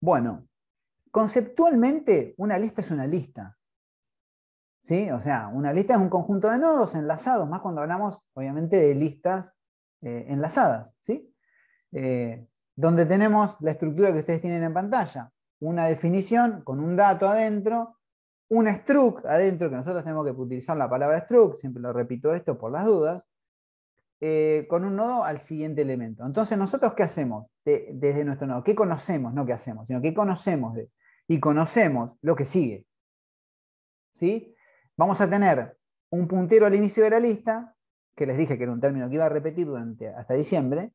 Bueno, conceptualmente una lista es una lista. ¿Sí? O sea, una lista es un conjunto de nodos enlazados, más cuando hablamos, obviamente, de listas eh, enlazadas. ¿sí? Eh, donde tenemos la estructura que ustedes tienen en pantalla. Una definición con un dato adentro, un struct adentro, que nosotros tenemos que utilizar la palabra struct, siempre lo repito esto por las dudas, eh, con un nodo al siguiente elemento. Entonces, ¿nosotros qué hacemos desde nuestro nodo? ¿Qué conocemos? No qué hacemos, sino qué conocemos. y conocemos lo que sigue. ¿Sí? Vamos a tener un puntero al inicio de la lista, que les dije que era un término que iba a repetir durante, hasta diciembre,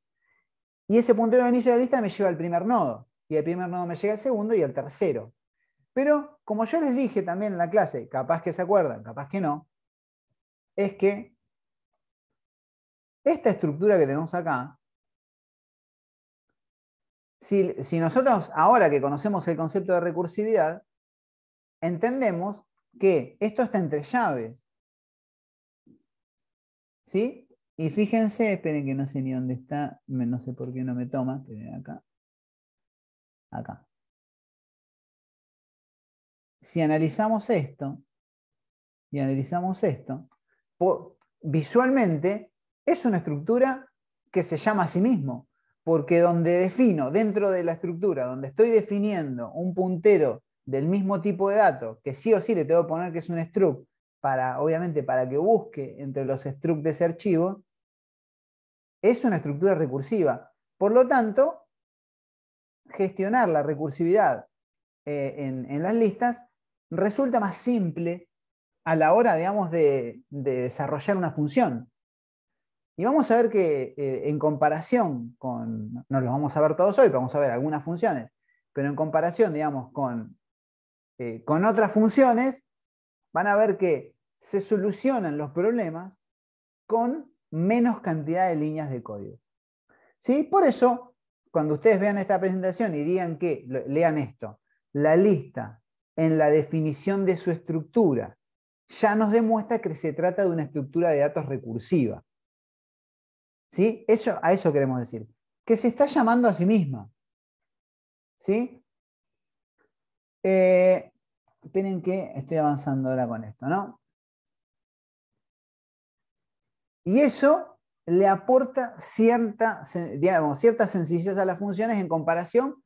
y ese puntero al inicio de la lista me lleva al primer nodo, y al primer nodo me llega al segundo y al tercero. Pero, como yo les dije también en la clase, capaz que se acuerdan, capaz que no, es que esta estructura que tenemos acá, si, si nosotros ahora que conocemos el concepto de recursividad, entendemos que esto está entre llaves. ¿Sí? Y fíjense, esperen que no sé ni dónde está, no sé por qué no me toma, esperen acá. Acá. Si analizamos esto, y analizamos esto, visualmente es una estructura que se llama a sí mismo, porque donde defino dentro de la estructura, donde estoy definiendo un puntero del mismo tipo de dato, que sí o sí le tengo que poner que es un struct, para, obviamente para que busque entre los structs de ese archivo, es una estructura recursiva. Por lo tanto, gestionar la recursividad eh, en, las listas resulta más simple a la hora, digamos, de desarrollar una función. Y vamos a ver que eh, en comparación con, no los vamos a ver todos hoy, vamos a ver algunas funciones, pero en comparación, digamos, eh, con, otras funciones, van a ver que se solucionan los problemas con menos cantidad de líneas de código. ¿Sí? Por eso, cuando ustedes vean esta presentación y digan que, lean esto, la lista en la definición de su estructura ya nos demuestra que se trata de una estructura de datos recursiva. ¿Sí? a eso queremos decir. Que se está llamando a sí misma. ¿Sí? Eh, esperen que estoy avanzando ahora con esto, ¿no? Y eso le aporta cierta, digamos, sencillez a las funciones en comparación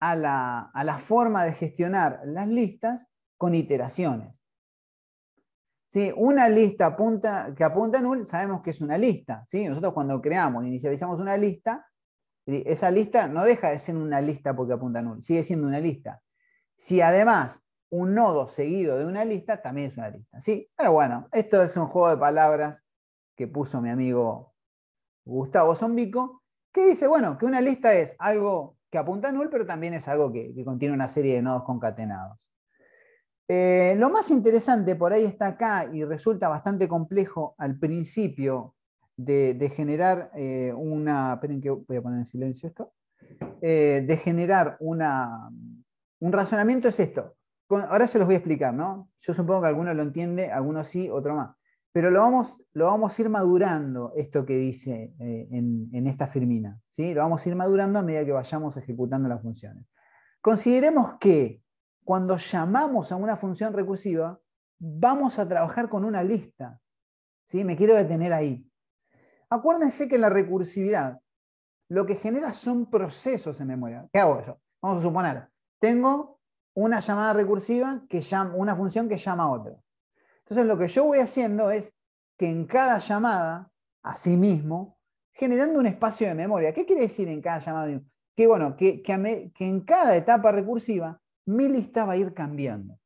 a la forma de gestionar las listas con iteraciones. Una lista apunta, que apunta a null, sabemos que es una lista. ¿sí? Nosotros cuando creamos, inicializamos una lista, esa lista no deja de ser una lista porque apunta a null, sigue siendo una lista. Si además un nodo seguido de una lista, también es una lista. ¿sí? Pero bueno, esto es un juego de palabras que puso mi amigo Gustavo Zombico, que dice, bueno, que una lista es algo que apunta a null, pero también es algo que contiene una serie de nodos concatenados. Eh, lo más interesante por ahí está acá y resulta bastante complejo al principio de, generar eh, una. Esperen que voy a poner en silencio esto. Eh, de generar una, un razonamiento es esto. ahora se los voy a explicar, ¿no? Yo supongo que alguno lo entiende, Algunos sí, otro más. Pero lo vamos, lo vamos a ir madurando esto que dice en, en, esta firmina. ¿sí? Lo vamos a ir madurando a medida que vayamos ejecutando las funciones. Consideremos que cuando llamamos a una función recursiva, vamos a trabajar con una lista. ¿sí? Me quiero detener ahí. Acuérdense que la recursividad lo que genera son procesos en memoria. ¿Qué hago yo? Vamos a suponer, tengo una llamada recursiva, que llama, una función que llama a otra. Entonces lo que yo voy haciendo es que en cada llamada, a sí mismo, generando un espacio de memoria. ¿Qué quiere decir en cada llamada? Que bueno, que en cada etapa recursiva mi lista va a ir cambiando.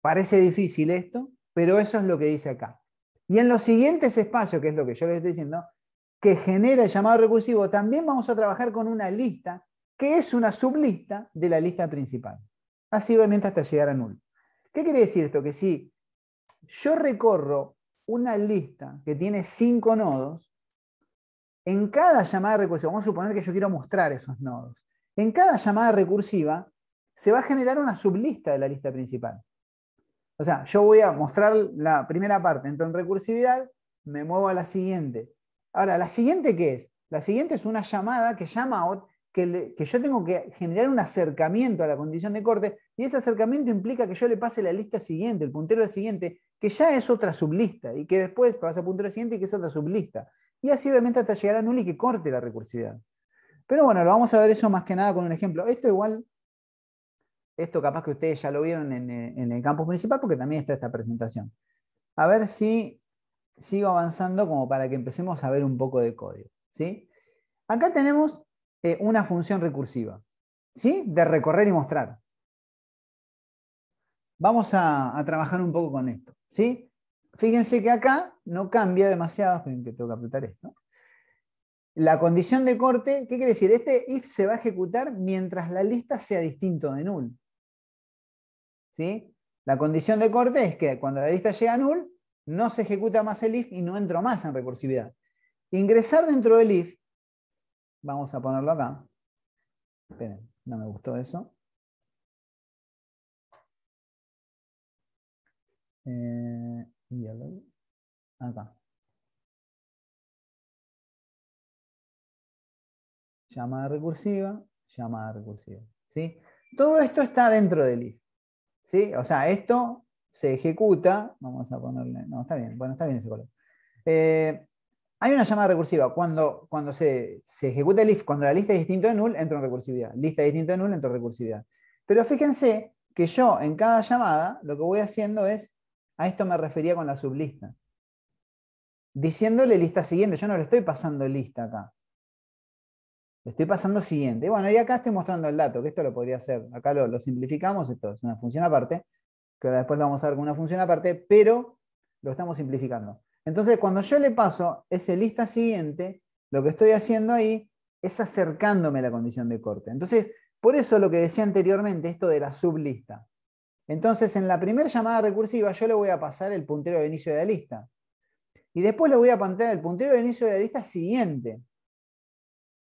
Parece difícil esto, pero eso es lo que dice acá. Y en los siguientes espacios, que es lo que yo les estoy diciendo, que genera el llamado recursivo, también vamos a trabajar con una lista que es una sublista de la lista principal. Así obviamente hasta llegar a nulo. ¿Qué quiere decir esto? Que si yo recorro una lista que tiene cinco nodos, en cada llamada recursiva, vamos a suponer que yo quiero mostrar esos nodos. En cada llamada recursiva se va a generar una sublista de la lista principal. O sea, yo voy a mostrar la primera parte, entro en recursividad, me muevo a la siguiente. Ahora, ¿la siguiente qué es? La siguiente es una llamada que llama a que, yo tengo que generar un acercamiento a la condición de corte, y ese acercamiento implica que yo le pase la lista siguiente, el puntero la siguiente, que ya es otra sublista, y que después pasa a puntero siguiente y que es otra sublista. Y así obviamente hasta llegar a null y que corte la recursividad. Pero bueno, lo vamos a ver eso más que nada con un ejemplo. Esto igual, esto capaz que ustedes ya lo vieron en, eh, el campus municipal porque también está esta presentación. A ver si sigo avanzando como para que empecemos a ver un poco de código. Acá tenemos eh, una función recursiva, ¿sí? de recorrer y mostrar. Vamos a, trabajar un poco con esto. ¿sí? Fíjense que acá no cambia demasiado, que tengo que apretar esto. La condición de corte, ¿qué quiere decir? Este if se va a ejecutar mientras la lista sea distinto de null. ¿Sí? La condición de corte es que cuando la lista llega a null, no se ejecuta más el if y no entro más en recursividad. Ingresar dentro del if, vamos a ponerlo acá. Esperen, no me gustó eso. Eh, acá. llamada recursiva, llamada recursiva. ¿sí? Todo esto está dentro del if. O sea, esto se ejecuta, vamos a ponerle, no, está bien, bueno, está bien ese color. Eh, hay una llamada recursiva. Cuando, cuando se, se, ejecuta el if, cuando la lista es distinto de null, entra en recursividad. Lista distinta de null, entra en recursividad. Pero fíjense que yo en cada llamada lo que voy haciendo es, a esto me refería con la sublista. Diciéndole lista siguiente, yo no le estoy pasando lista acá estoy pasando siguiente. Bueno, y acá estoy mostrando el dato, que esto lo podría hacer. Acá lo, simplificamos, esto es una función aparte, que ahora después lo vamos a ver con una función aparte, pero lo estamos simplificando. Entonces, cuando yo le paso ese lista siguiente, lo que estoy haciendo ahí es acercándome a la condición de corte. Entonces, por eso lo que decía anteriormente, esto de la sublista. Entonces, en la primera llamada recursiva, yo le voy a pasar el puntero de inicio de la lista. Y después le voy a plantear el puntero de inicio de la lista siguiente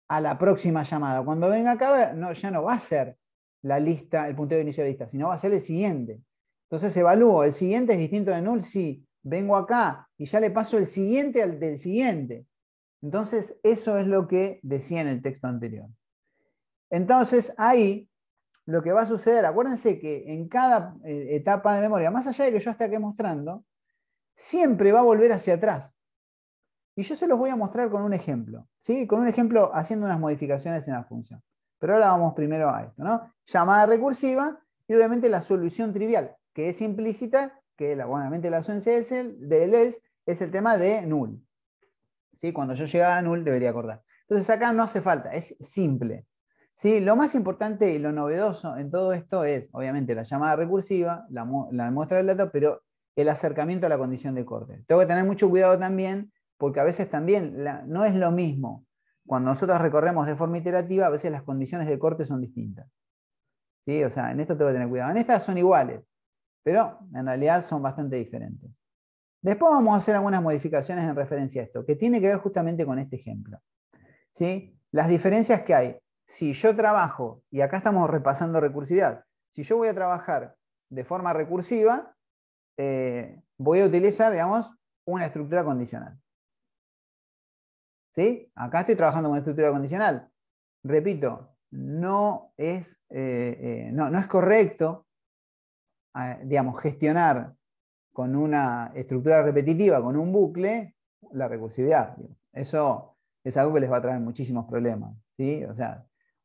a la próxima llamada. Cuando venga acá, no, ya no va a ser la lista, el punteo de inicio de lista, sino va a ser el siguiente. Entonces evalúo, el siguiente es distinto de null, Si vengo acá y ya le paso el siguiente al del siguiente. Entonces, eso es lo que decía en el texto anterior. Entonces, ahí lo que va a suceder, acuérdense que en cada eh, etapa de memoria, más allá de que yo esté aquí mostrando, siempre va a volver hacia atrás. Y yo se los voy a mostrar con un ejemplo, ¿sí? Con un ejemplo haciendo unas modificaciones en la función. Pero ahora vamos primero a esto, ¿no? Llamada recursiva y obviamente la solución trivial, que es implícita, que la, obviamente la ausencia es el, del es el tema de null. ¿Sí? Cuando yo llegaba a null debería acordar. Entonces acá no hace falta, es simple. ¿Sí? Lo más importante y lo novedoso en todo esto es, obviamente, la llamada recursiva, la, la muestra del dato, pero el acercamiento a la condición de corte. Tengo que tener mucho cuidado también porque a veces también no es lo mismo. Cuando nosotros recorremos de forma iterativa, a veces las condiciones de corte son distintas. O sea, en esto tengo que tener cuidado. En estas son iguales, pero en realidad son bastante diferentes. Después vamos a hacer algunas modificaciones en referencia a esto, que tiene que ver justamente con este ejemplo. ¿Sí? Las diferencias que hay. Si yo trabajo, y acá estamos repasando recursividad, si yo voy a trabajar de forma recursiva, eh, voy a utilizar, digamos, una estructura condicional. Acá estoy trabajando con estructura condicional. Repito, no es, eh, eh, no, es correcto eh, gestionar con una estructura repetitiva, con un bucle, la recursividad. Eso es algo que les va a traer muchísimos problemas.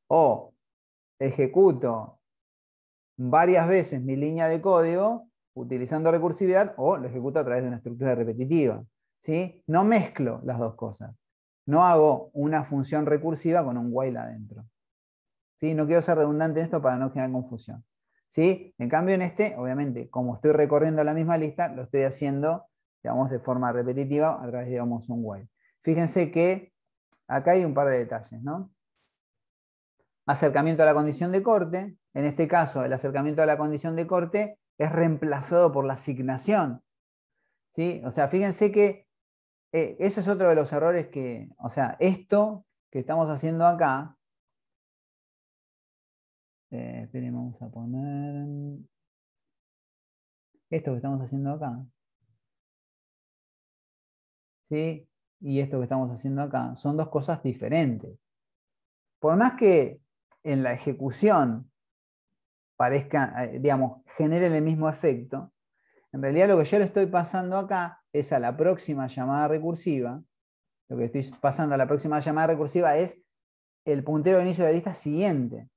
O ejecuto varias veces mi línea de código utilizando recursividad o lo ejecuto a través de una estructura repetitiva. No mezclo las dos cosas. No hago una función recursiva con un while adentro. ¿Sí? No quiero ser redundante en esto para no generar confusión. ¿Sí? En cambio, en este, obviamente, como estoy recorriendo la misma lista, lo estoy haciendo digamos, de forma repetitiva a través de digamos, un while. Fíjense que acá hay un par de detalles. ¿no? Acercamiento a la condición de corte. En este caso, el acercamiento a la condición de corte es reemplazado por la asignación. ¿Sí? O sea, fíjense que eh, ese es otro de los errores que, o sea, esto que estamos haciendo acá, eh, esperen, vamos a poner esto que estamos haciendo acá, ¿sí? Y esto que estamos haciendo acá, son dos cosas diferentes. Por más que en la ejecución parezca, eh, digamos, genere el mismo efecto, en realidad lo que yo le estoy pasando acá es a la próxima llamada recursiva. Lo que estoy pasando a la próxima llamada recursiva es el puntero de inicio de la lista siguiente.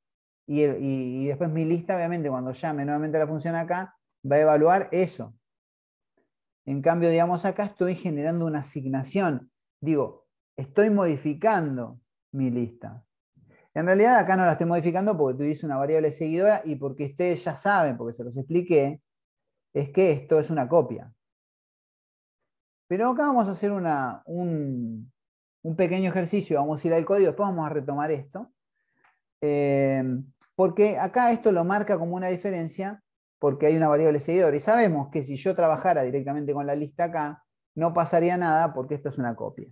Y, después mi lista, obviamente, cuando llame nuevamente a la función acá, va a evaluar eso. En cambio, digamos, acá estoy generando una asignación. Digo, estoy modificando mi lista. En realidad acá no la estoy modificando porque tú tuviese una variable seguidora y porque ustedes ya saben, porque se los expliqué, es que esto es una copia. Pero acá vamos a hacer un, pequeño ejercicio, vamos a ir al código, después vamos a retomar esto, eh, porque acá esto lo marca como una diferencia, porque hay una variable seguidor, y sabemos que si yo trabajara directamente con la lista acá, no pasaría nada porque esto es una copia.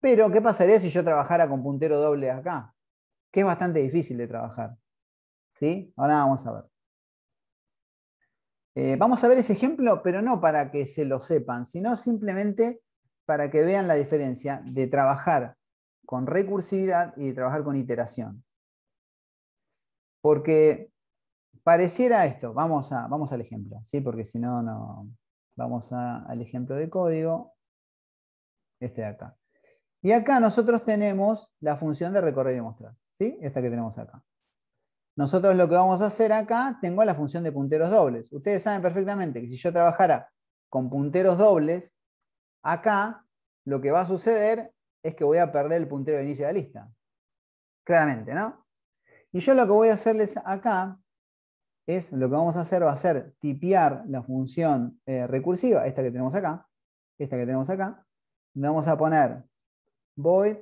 Pero, ¿qué pasaría si yo trabajara con puntero doble acá? Que es bastante difícil de trabajar. ¿Sí? Ahora vamos a ver. Eh, vamos a ver ese ejemplo, pero no para que se lo sepan, sino simplemente para que vean la diferencia de trabajar con recursividad y de trabajar con iteración. Porque pareciera esto, vamos, a, vamos al ejemplo, ¿sí? porque si no, no vamos al ejemplo de código, este de acá. Y acá nosotros tenemos la función de recorrer y mostrar, ¿sí? esta que tenemos acá. Nosotros lo que vamos a hacer acá, tengo la función de punteros dobles. Ustedes saben perfectamente que si yo trabajara con punteros dobles, acá lo que va a suceder es que voy a perder el puntero de inicio de la lista. Claramente, ¿no? Y yo lo que voy a hacerles acá es, lo que vamos a hacer va a ser tipear la función eh, recursiva, esta que tenemos acá, esta que tenemos acá, vamos a poner void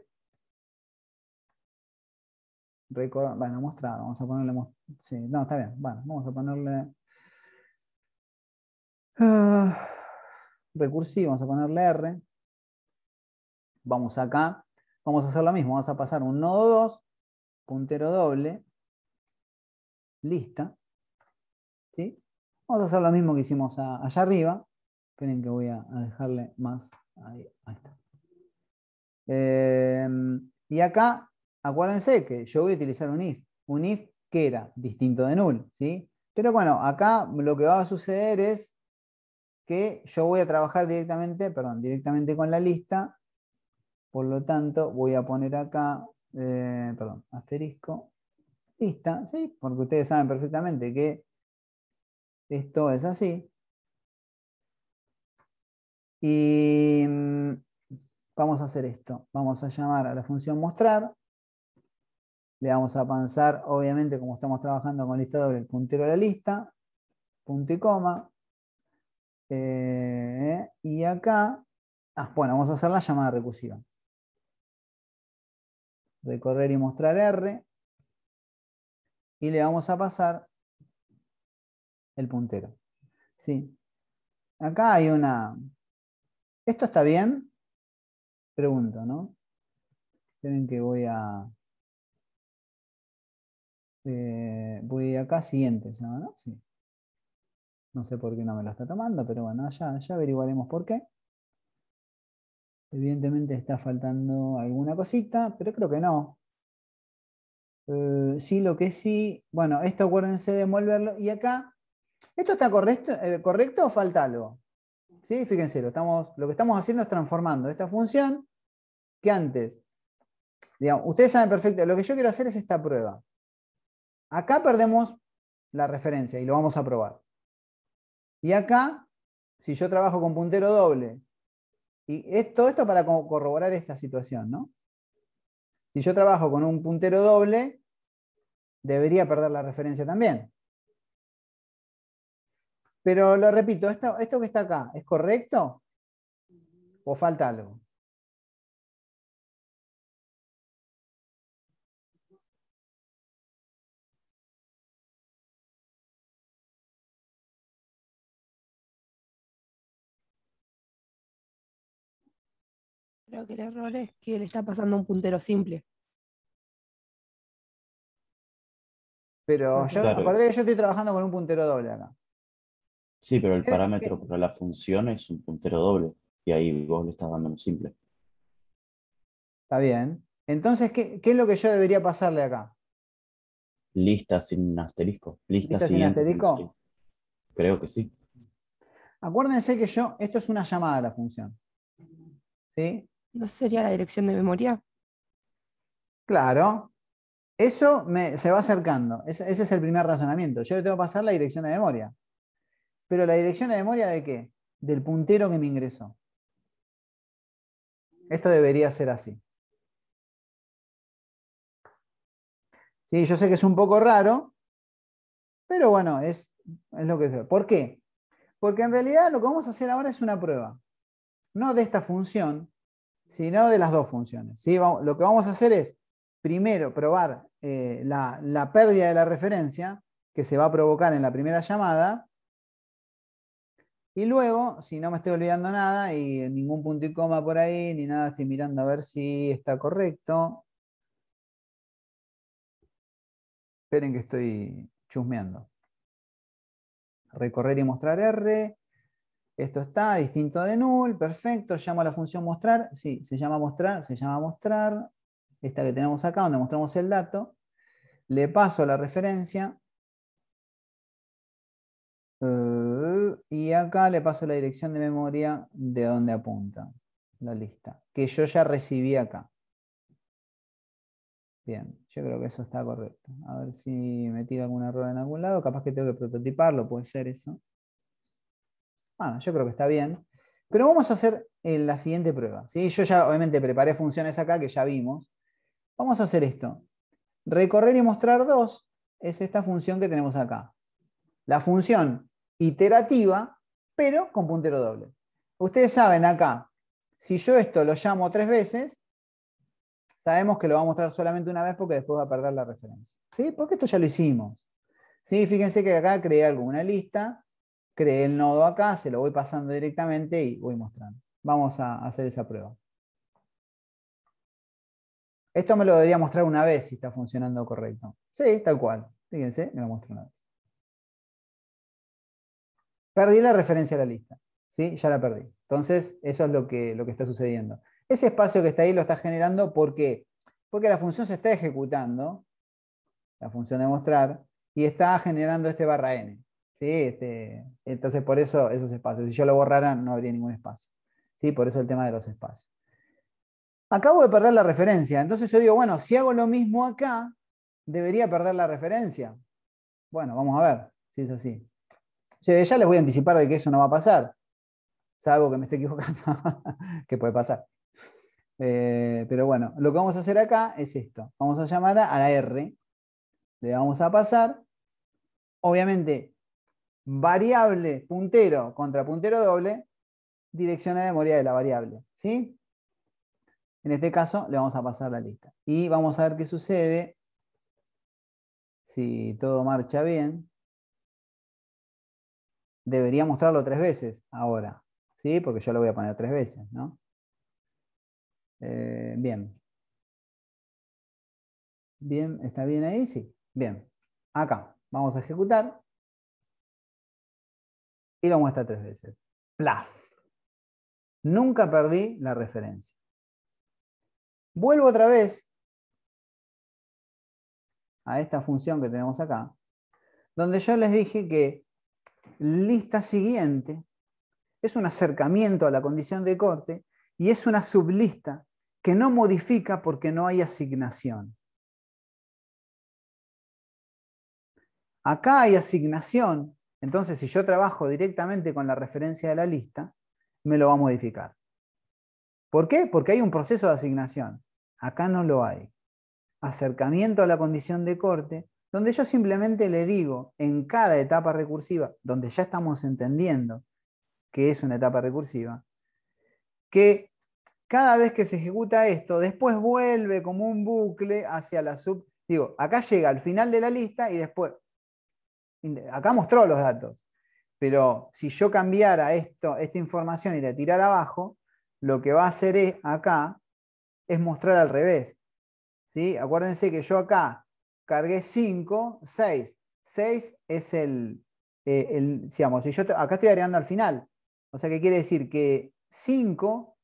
Record, bueno, mostrado, vamos a ponerle, sí, no, está bien, bueno, vamos a ponerle ah, recursivo, vamos a ponerle R, vamos acá, vamos a hacer lo mismo, vamos a pasar un nodo 2, puntero doble, lista, ¿sí? Vamos a hacer lo mismo que hicimos allá arriba, esperen que voy a, dejarle más, ahí, está. Em, y acá acuérdense que yo voy a utilizar un if, un if que era distinto de null, ¿sí? Pero bueno, acá lo que va a suceder es que yo voy a trabajar directamente, perdón, directamente con la lista, por lo tanto voy a poner acá, eh, perdón, asterisco, lista, ¿sí? Porque ustedes saben perfectamente que esto es así. Y mm, vamos a hacer esto. Vamos a llamar a la función mostrar. Le vamos a pasar, obviamente, como estamos trabajando con lista doble, el puntero a la lista, punto y coma. Eh, y acá, ah, bueno, vamos a hacer la llamada recursiva. Recorrer y mostrar R. Y le vamos a pasar el puntero. Sí. Acá hay una... ¿Esto está bien? Pregunto, ¿no? Esperen que voy a... Eh, voy acá, siguiente, ¿no? sé por qué no me lo está tomando, pero bueno, ya, ya averiguaremos por qué. Evidentemente está faltando alguna cosita, pero creo que no. Eh, sí, lo que sí, bueno, esto acuérdense de envolverlo. Y acá, ¿esto está correcto, eh, correcto o falta algo? ¿Sí? Fíjense, lo, estamos, lo que estamos haciendo es transformando esta función que antes, digamos, ustedes saben perfecto, lo que yo quiero hacer es esta prueba. Acá perdemos la referencia y lo vamos a probar. Y acá, si yo trabajo con puntero doble, y todo esto para corroborar esta situación, ¿no? Si yo trabajo con un puntero doble, debería perder la referencia también. Pero lo repito, esto, esto que está acá, ¿es correcto? ¿O falta algo? Creo que el error es que le está pasando un puntero simple. Pero yo, que yo estoy trabajando con un puntero doble acá. Sí, pero el parámetro para la función es un puntero doble. Y ahí vos le estás dando un simple. Está bien. Entonces, ¿qué, es lo que yo debería pasarle acá? Lista sin asterisco. Lista, sin asterisco. Creo que sí. Acuérdense que yo, esto es una llamada a la función. ¿Sí? ¿No sería la dirección de memoria? Claro. Eso se va acercando. ese es el primer razonamiento. Yo le tengo que pasar la dirección de memoria. Pero la dirección de memoria de qué? Del puntero que me ingresó. Esto debería ser así. Sí, yo sé que es un poco raro, pero bueno, es, es lo que es. ¿Por qué? Porque en realidad lo que vamos a hacer ahora es una prueba. No de esta función, sino de las dos funciones. lo que vamos a hacer es, primero, probar eh, la, la pérdida de la referencia que se va a provocar en la primera llamada, y luego, si no me estoy olvidando nada y ningún punto y coma por ahí, ni nada, estoy mirando a ver si está correcto. Esperen que estoy chusmeando. Recorrer y mostrar R. Esto está distinto de null, perfecto. Llamo a la función mostrar. Sí, se llama mostrar, se llama mostrar. Esta que tenemos acá, donde mostramos el dato. Le paso la referencia. Eh, y acá le paso la dirección de memoria de donde apunta la lista. Que yo ya recibí acá. Bien, yo creo que eso está correcto. A ver si me tira algún error en algún lado. Capaz que tengo que prototiparlo, puede ser eso. Bueno, yo creo que está bien. Pero vamos a hacer eh, la siguiente prueba. ¿sí? Yo ya obviamente preparé funciones acá que ya vimos. Vamos a hacer esto. Recorrer y mostrar dos es esta función que tenemos acá. La función iterativa, pero con puntero doble. Ustedes saben acá, si yo esto lo llamo tres veces, sabemos que lo va a mostrar solamente una vez porque después va a perder la referencia. ¿Sí? Porque esto ya lo hicimos. ¿Sí? Fíjense que acá creé alguna lista creé el nodo acá, se lo voy pasando directamente y voy mostrando. Vamos a hacer esa prueba. Esto me lo debería mostrar una vez si está funcionando correcto. Sí, tal cual. Fíjense, me lo muestro una vez. Perdí la referencia a la lista. ¿sí? Ya la perdí. Entonces, eso es lo que, lo que está sucediendo. Ese espacio que está ahí lo está generando ¿por qué? Porque la función se está ejecutando, la función de mostrar, y está generando este barra n entonces, por eso esos espacios. Si yo lo borrara, no habría ningún espacio. ¿sí? Por eso el tema de los espacios. Acabo de perder la referencia. Entonces yo digo, bueno, si hago lo mismo acá, debería perder la referencia. Bueno, vamos a ver si es así. ya les voy a anticipar de que eso no va a pasar. Salvo que me esté equivocando, que puede pasar. Eh, pero bueno, lo que vamos a hacer acá es esto. Vamos a llamar a la R. Le vamos a pasar. Obviamente, variable puntero contra puntero doble, dirección de memoria de la variable. ¿sí? En este caso le vamos a pasar la lista. Y vamos a ver qué sucede si todo marcha bien. Debería mostrarlo tres veces ahora, ¿sí? porque yo lo voy a poner tres veces. ¿no? Eh, bien. Bien, ¿está bien ahí? Sí. Bien. Acá, vamos a ejecutar y lo muestra tres veces. Plaf. Nunca perdí la referencia. Vuelvo otra vez a esta función que tenemos acá, donde yo les dije que lista siguiente es un acercamiento a la condición de corte y es una sublista que no modifica porque no hay asignación. Acá hay asignación entonces, si yo trabajo directamente con la referencia de la lista, me lo va a modificar. ¿Por qué? Porque hay un proceso de asignación. Acá no lo hay. Acercamiento a la condición de corte, donde yo simplemente le digo en cada etapa recursiva, donde ya estamos entendiendo que es una etapa recursiva, que cada vez que se ejecuta esto, después vuelve como un bucle hacia la sub... Digo, acá llega al final de la lista y después acá mostró los datos, pero si yo cambiara esto, esta información y la tirara abajo, lo que va a hacer es, acá es mostrar al revés. ¿sí? Acuérdense que yo acá cargué 5, 6. 6 es el, eh, el si yo acá estoy agregando al final. O sea que quiere decir que 5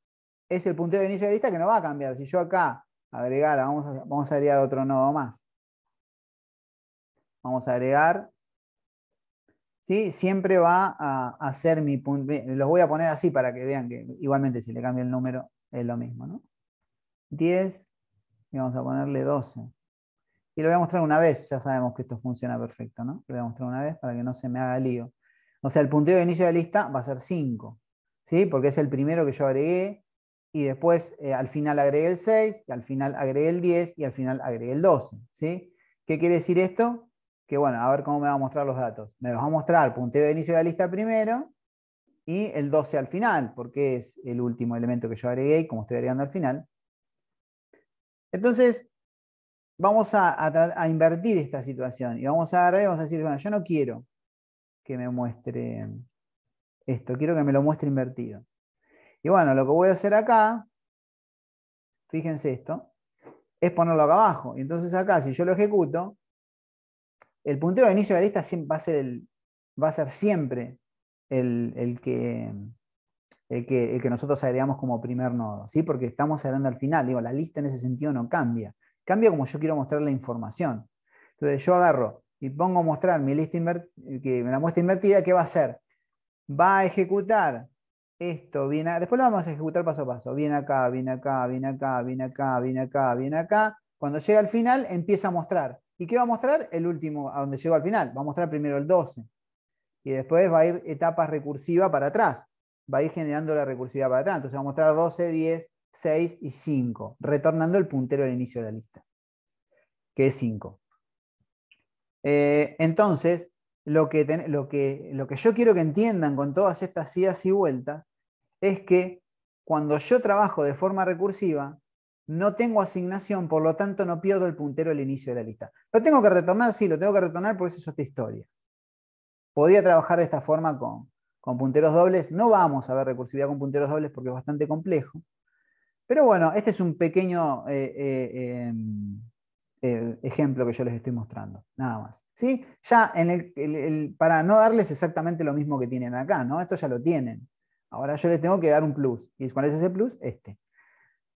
es el puntero de inicio de la lista que no va a cambiar. Si yo acá agregara, vamos vamos a agregar otro nodo más. Vamos a agregar siempre va a, hacer ser mi punto. Los voy a poner así para que vean que igualmente si le cambio el número es lo mismo. 10 y vamos a ponerle 12. Y lo voy a mostrar una vez, ya sabemos que esto funciona perfecto. ¿no? Lo voy a mostrar una vez para que no se me haga lío. O sea, el punteo de inicio de la lista va a ser 5, ¿sí? porque es el primero que yo agregué, y después eh, al final agregué el 6, y al final agregué el 10 y al final agregué el 12. ¿sí? ¿Qué quiere decir esto? que bueno, a ver cómo me va a mostrar los datos. Me los va a mostrar punteo de inicio de la lista primero y el 12 al final, porque es el último elemento que yo agregué como estoy agregando al final. Entonces, vamos a, invertir esta situación y vamos a vamos a decir, bueno, yo no quiero que me muestre esto, quiero que me lo muestre invertido. Y bueno, lo que voy a hacer acá, fíjense esto, es ponerlo acá abajo. Y Entonces acá, si yo lo ejecuto, el punteo de inicio de la lista va a ser, siempre el, que, nosotros agregamos como primer nodo, ¿sí? porque estamos agregando al final. Digo, la lista en ese sentido no cambia. Cambia como yo quiero mostrar la información. Entonces yo agarro y pongo a mostrar mi lista que me la muestra invertida, ¿qué va a hacer? Va a ejecutar esto, viene después lo vamos a ejecutar paso a paso. Viene acá, viene acá, viene acá, viene acá, viene acá, viene acá. Cuando llega al final, empieza a mostrar ¿Y qué va a mostrar? El último, a donde llegó al final. Va a mostrar primero el 12. Y después va a ir etapas recursiva para atrás. Va a ir generando la recursiva para atrás. Entonces va a mostrar 12, 10, 6 y 5. Retornando el puntero al inicio de la lista. Que es 5. Eh, entonces, lo que, lo, que, lo que yo quiero que entiendan con todas estas idas y vueltas es que cuando yo trabajo de forma recursiva, no tengo asignación, por lo tanto no pierdo el puntero al inicio de la lista. ¿Lo tengo que retornar? Sí, lo tengo que retornar porque eso es otra historia. Podría trabajar de esta forma con, punteros dobles. No vamos a ver recursividad con punteros dobles porque es bastante complejo. Pero bueno, este es un pequeño eh, eh, em, eh, ejemplo que yo les estoy mostrando, nada más. ¿Sí? Ya para no darles exactamente lo mismo que tienen acá, ¿no? Esto ya lo tienen. Ahora yo les tengo que dar un plus. ¿Y cuál es ese plus? Este.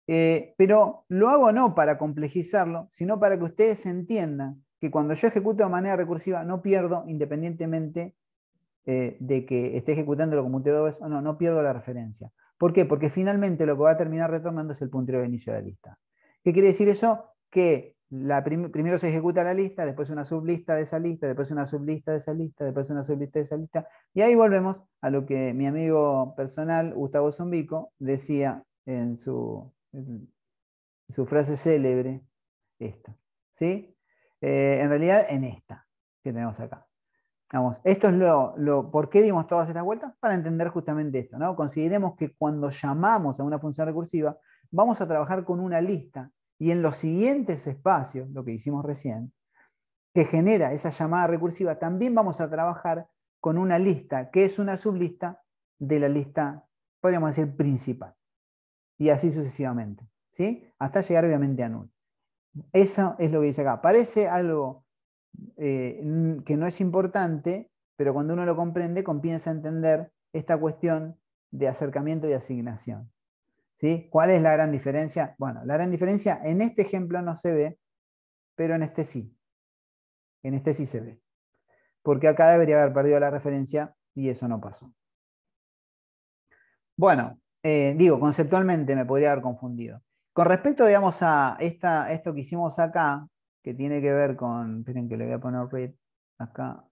Eh, pero lo hago no para complejizarlo, sino para que ustedes entiendan que cuando yo ejecuto de manera recursiva no pierdo, independientemente eh, de que esté ejecutando como un no, no pierdo la referencia. ¿Por qué? Porque finalmente lo que va a terminar retornando es el puntero de inicio de la lista. ¿Qué quiere decir eso? Que primero se ejecuta la lista, después una sublista de esa lista, después una sublista de esa lista, después una sublista de esa lista. Y ahí volvemos a lo que mi amigo personal, Gustavo Zumbico, decía en su su frase célebre, Esto ¿sí? Eh, en realidad, en esta que tenemos acá. Vamos, esto es lo, lo, ¿Por qué dimos todas estas vueltas? Para entender justamente esto. ¿no? Consideremos que cuando llamamos a una función recursiva, vamos a trabajar con una lista y en los siguientes espacios, lo que hicimos recién, que genera esa llamada recursiva, también vamos a trabajar con una lista que es una sublista de la lista, podríamos decir, principal y así sucesivamente, ¿sí? hasta llegar obviamente a null. Eso es lo que dice acá. Parece algo eh, que no es importante, pero cuando uno lo comprende, comienza a entender esta cuestión de acercamiento y asignación. ¿sí? ¿Cuál es la gran diferencia? Bueno, la gran diferencia en este ejemplo no se ve, pero en este sí. En este sí se ve. Porque acá debería haber perdido la referencia y eso no pasó. Bueno, eh, digo, conceptualmente me podría haber confundido. Con respecto, digamos, a esta, esto que hicimos acá, que tiene que ver con, esperen que le voy a poner read acá,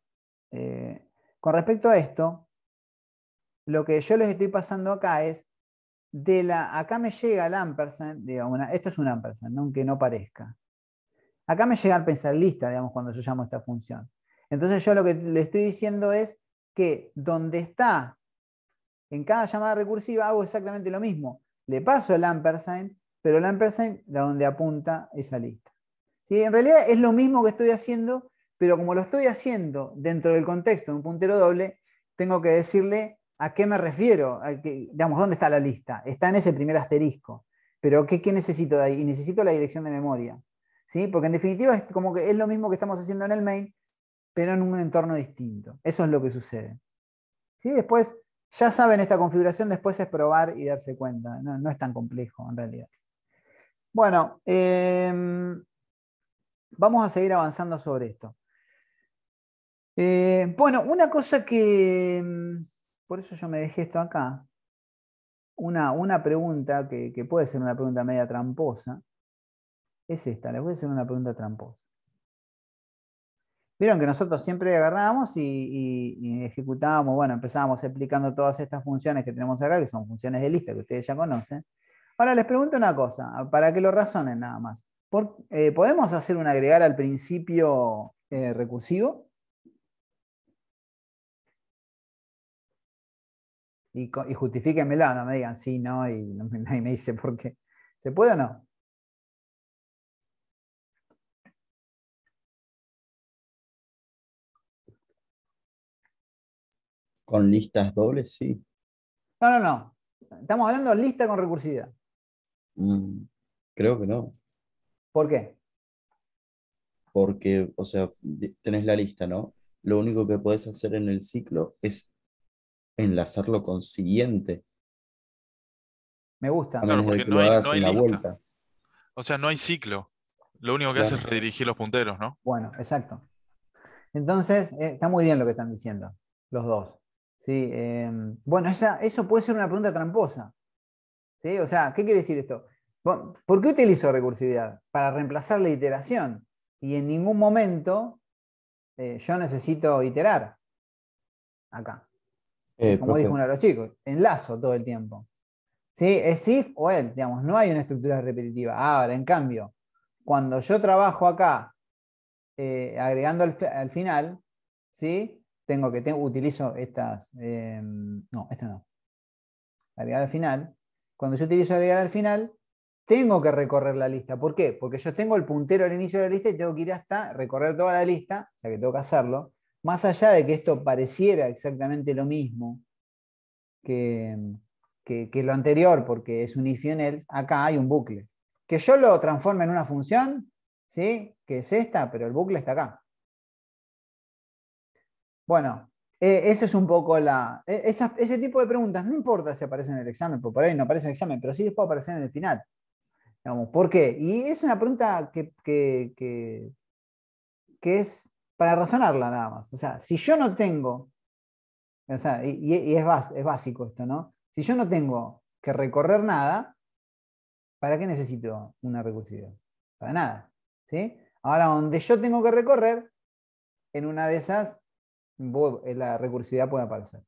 eh, con respecto a esto, lo que yo les estoy pasando acá es, de la, acá me llega el ampersand, digamos, esto es un ampersand, aunque no parezca. Acá me llega el pensar lista, digamos, cuando yo llamo esta función. Entonces yo lo que le estoy diciendo es que donde está en cada llamada recursiva hago exactamente lo mismo. Le paso el ampersand, pero el ampersand de donde apunta esa lista. ¿Sí? En realidad es lo mismo que estoy haciendo, pero como lo estoy haciendo dentro del contexto de un puntero doble, tengo que decirle a qué me refiero, a que, digamos, dónde está la lista. Está en ese primer asterisco. Pero ¿qué, ¿qué, necesito de ahí? Y necesito la dirección de memoria. ¿sí? Porque en definitiva es como que es lo mismo que estamos haciendo en el main, pero en un entorno distinto. Eso es lo que sucede. ¿Sí? Después, ya saben esta configuración, después es probar y darse cuenta. No, es tan complejo en realidad. Bueno, em, vamos a seguir avanzando sobre esto. Eh, bueno, una cosa que, em, por eso yo me dejé esto acá, una, una pregunta que, que puede ser una pregunta media tramposa, es esta, les voy a hacer una pregunta tramposa. Vieron que nosotros siempre agarramos y, ejecutábamos, bueno, empezábamos explicando todas estas funciones que tenemos acá, que son funciones de lista que ustedes ya conocen. Ahora les pregunto una cosa, para que lo razonen nada más. Eh, ¿Podemos hacer un agregar al principio eh, recursivo? Y, y justifíquenmela, no me digan sí, no, y nadie me dice por qué. ¿Se puede o no? Con listas dobles, sí. No, no, no. Estamos hablando de lista con recursividad. Mm, creo que no. ¿Por qué? Porque, o sea, tenés la lista, ¿no? Lo único que podés hacer en el ciclo es enlazarlo con siguiente. Me gusta. Claro, porque no hay, no hay Vuelta. O sea, no hay ciclo. Lo único que hace es redirigir los punteros, ¿no? Bueno, exacto. Entonces, eh, está muy bien lo que están diciendo, los dos. Sí, em, bueno, eso puede ser una pregunta tramposa. ¿sí? O sea, ¿qué quiere decir esto? ¿Por qué utilizo recursividad? Para reemplazar la iteración. Y en ningún momento eh, yo necesito iterar. Acá. Eh, Como dijo uno de los chicos, enlazo todo el tiempo. ¿Sí? Es if o el, digamos, no hay una estructura repetitiva. Ahora, en cambio, cuando yo trabajo acá, eh, agregando al final, ¿sí? tengo que tengo, utilizo estas, em, no, esta no, agregar al final, cuando yo utilizo agregar al final, tengo que recorrer la lista. ¿Por qué? Porque yo tengo el puntero al inicio de la lista y tengo que ir hasta recorrer toda la lista, o sea que tengo que hacerlo, más allá de que esto pareciera exactamente lo mismo que, em, que, lo anterior, porque es un if y un else, acá hay un bucle. Que yo lo transforme en una función, ¿sí? que es esta, pero el bucle está acá. Bueno, e, ese es un poco la. E, ese tipo de preguntas, no importa si aparecen en el examen, porque por ahí no aparece en el examen, pero sí después aparecer en el final. vamos ¿Por qué? Y es una pregunta que, es para razonarla nada más. O sea, si yo no tengo, o sea, y, es, básico esto, ¿no? Si yo no tengo que recorrer nada, ¿para qué necesito una recursividad? Para nada. ¿sí? Ahora, donde yo tengo que recorrer, en una de esas eh, la recursividad puede aparecer.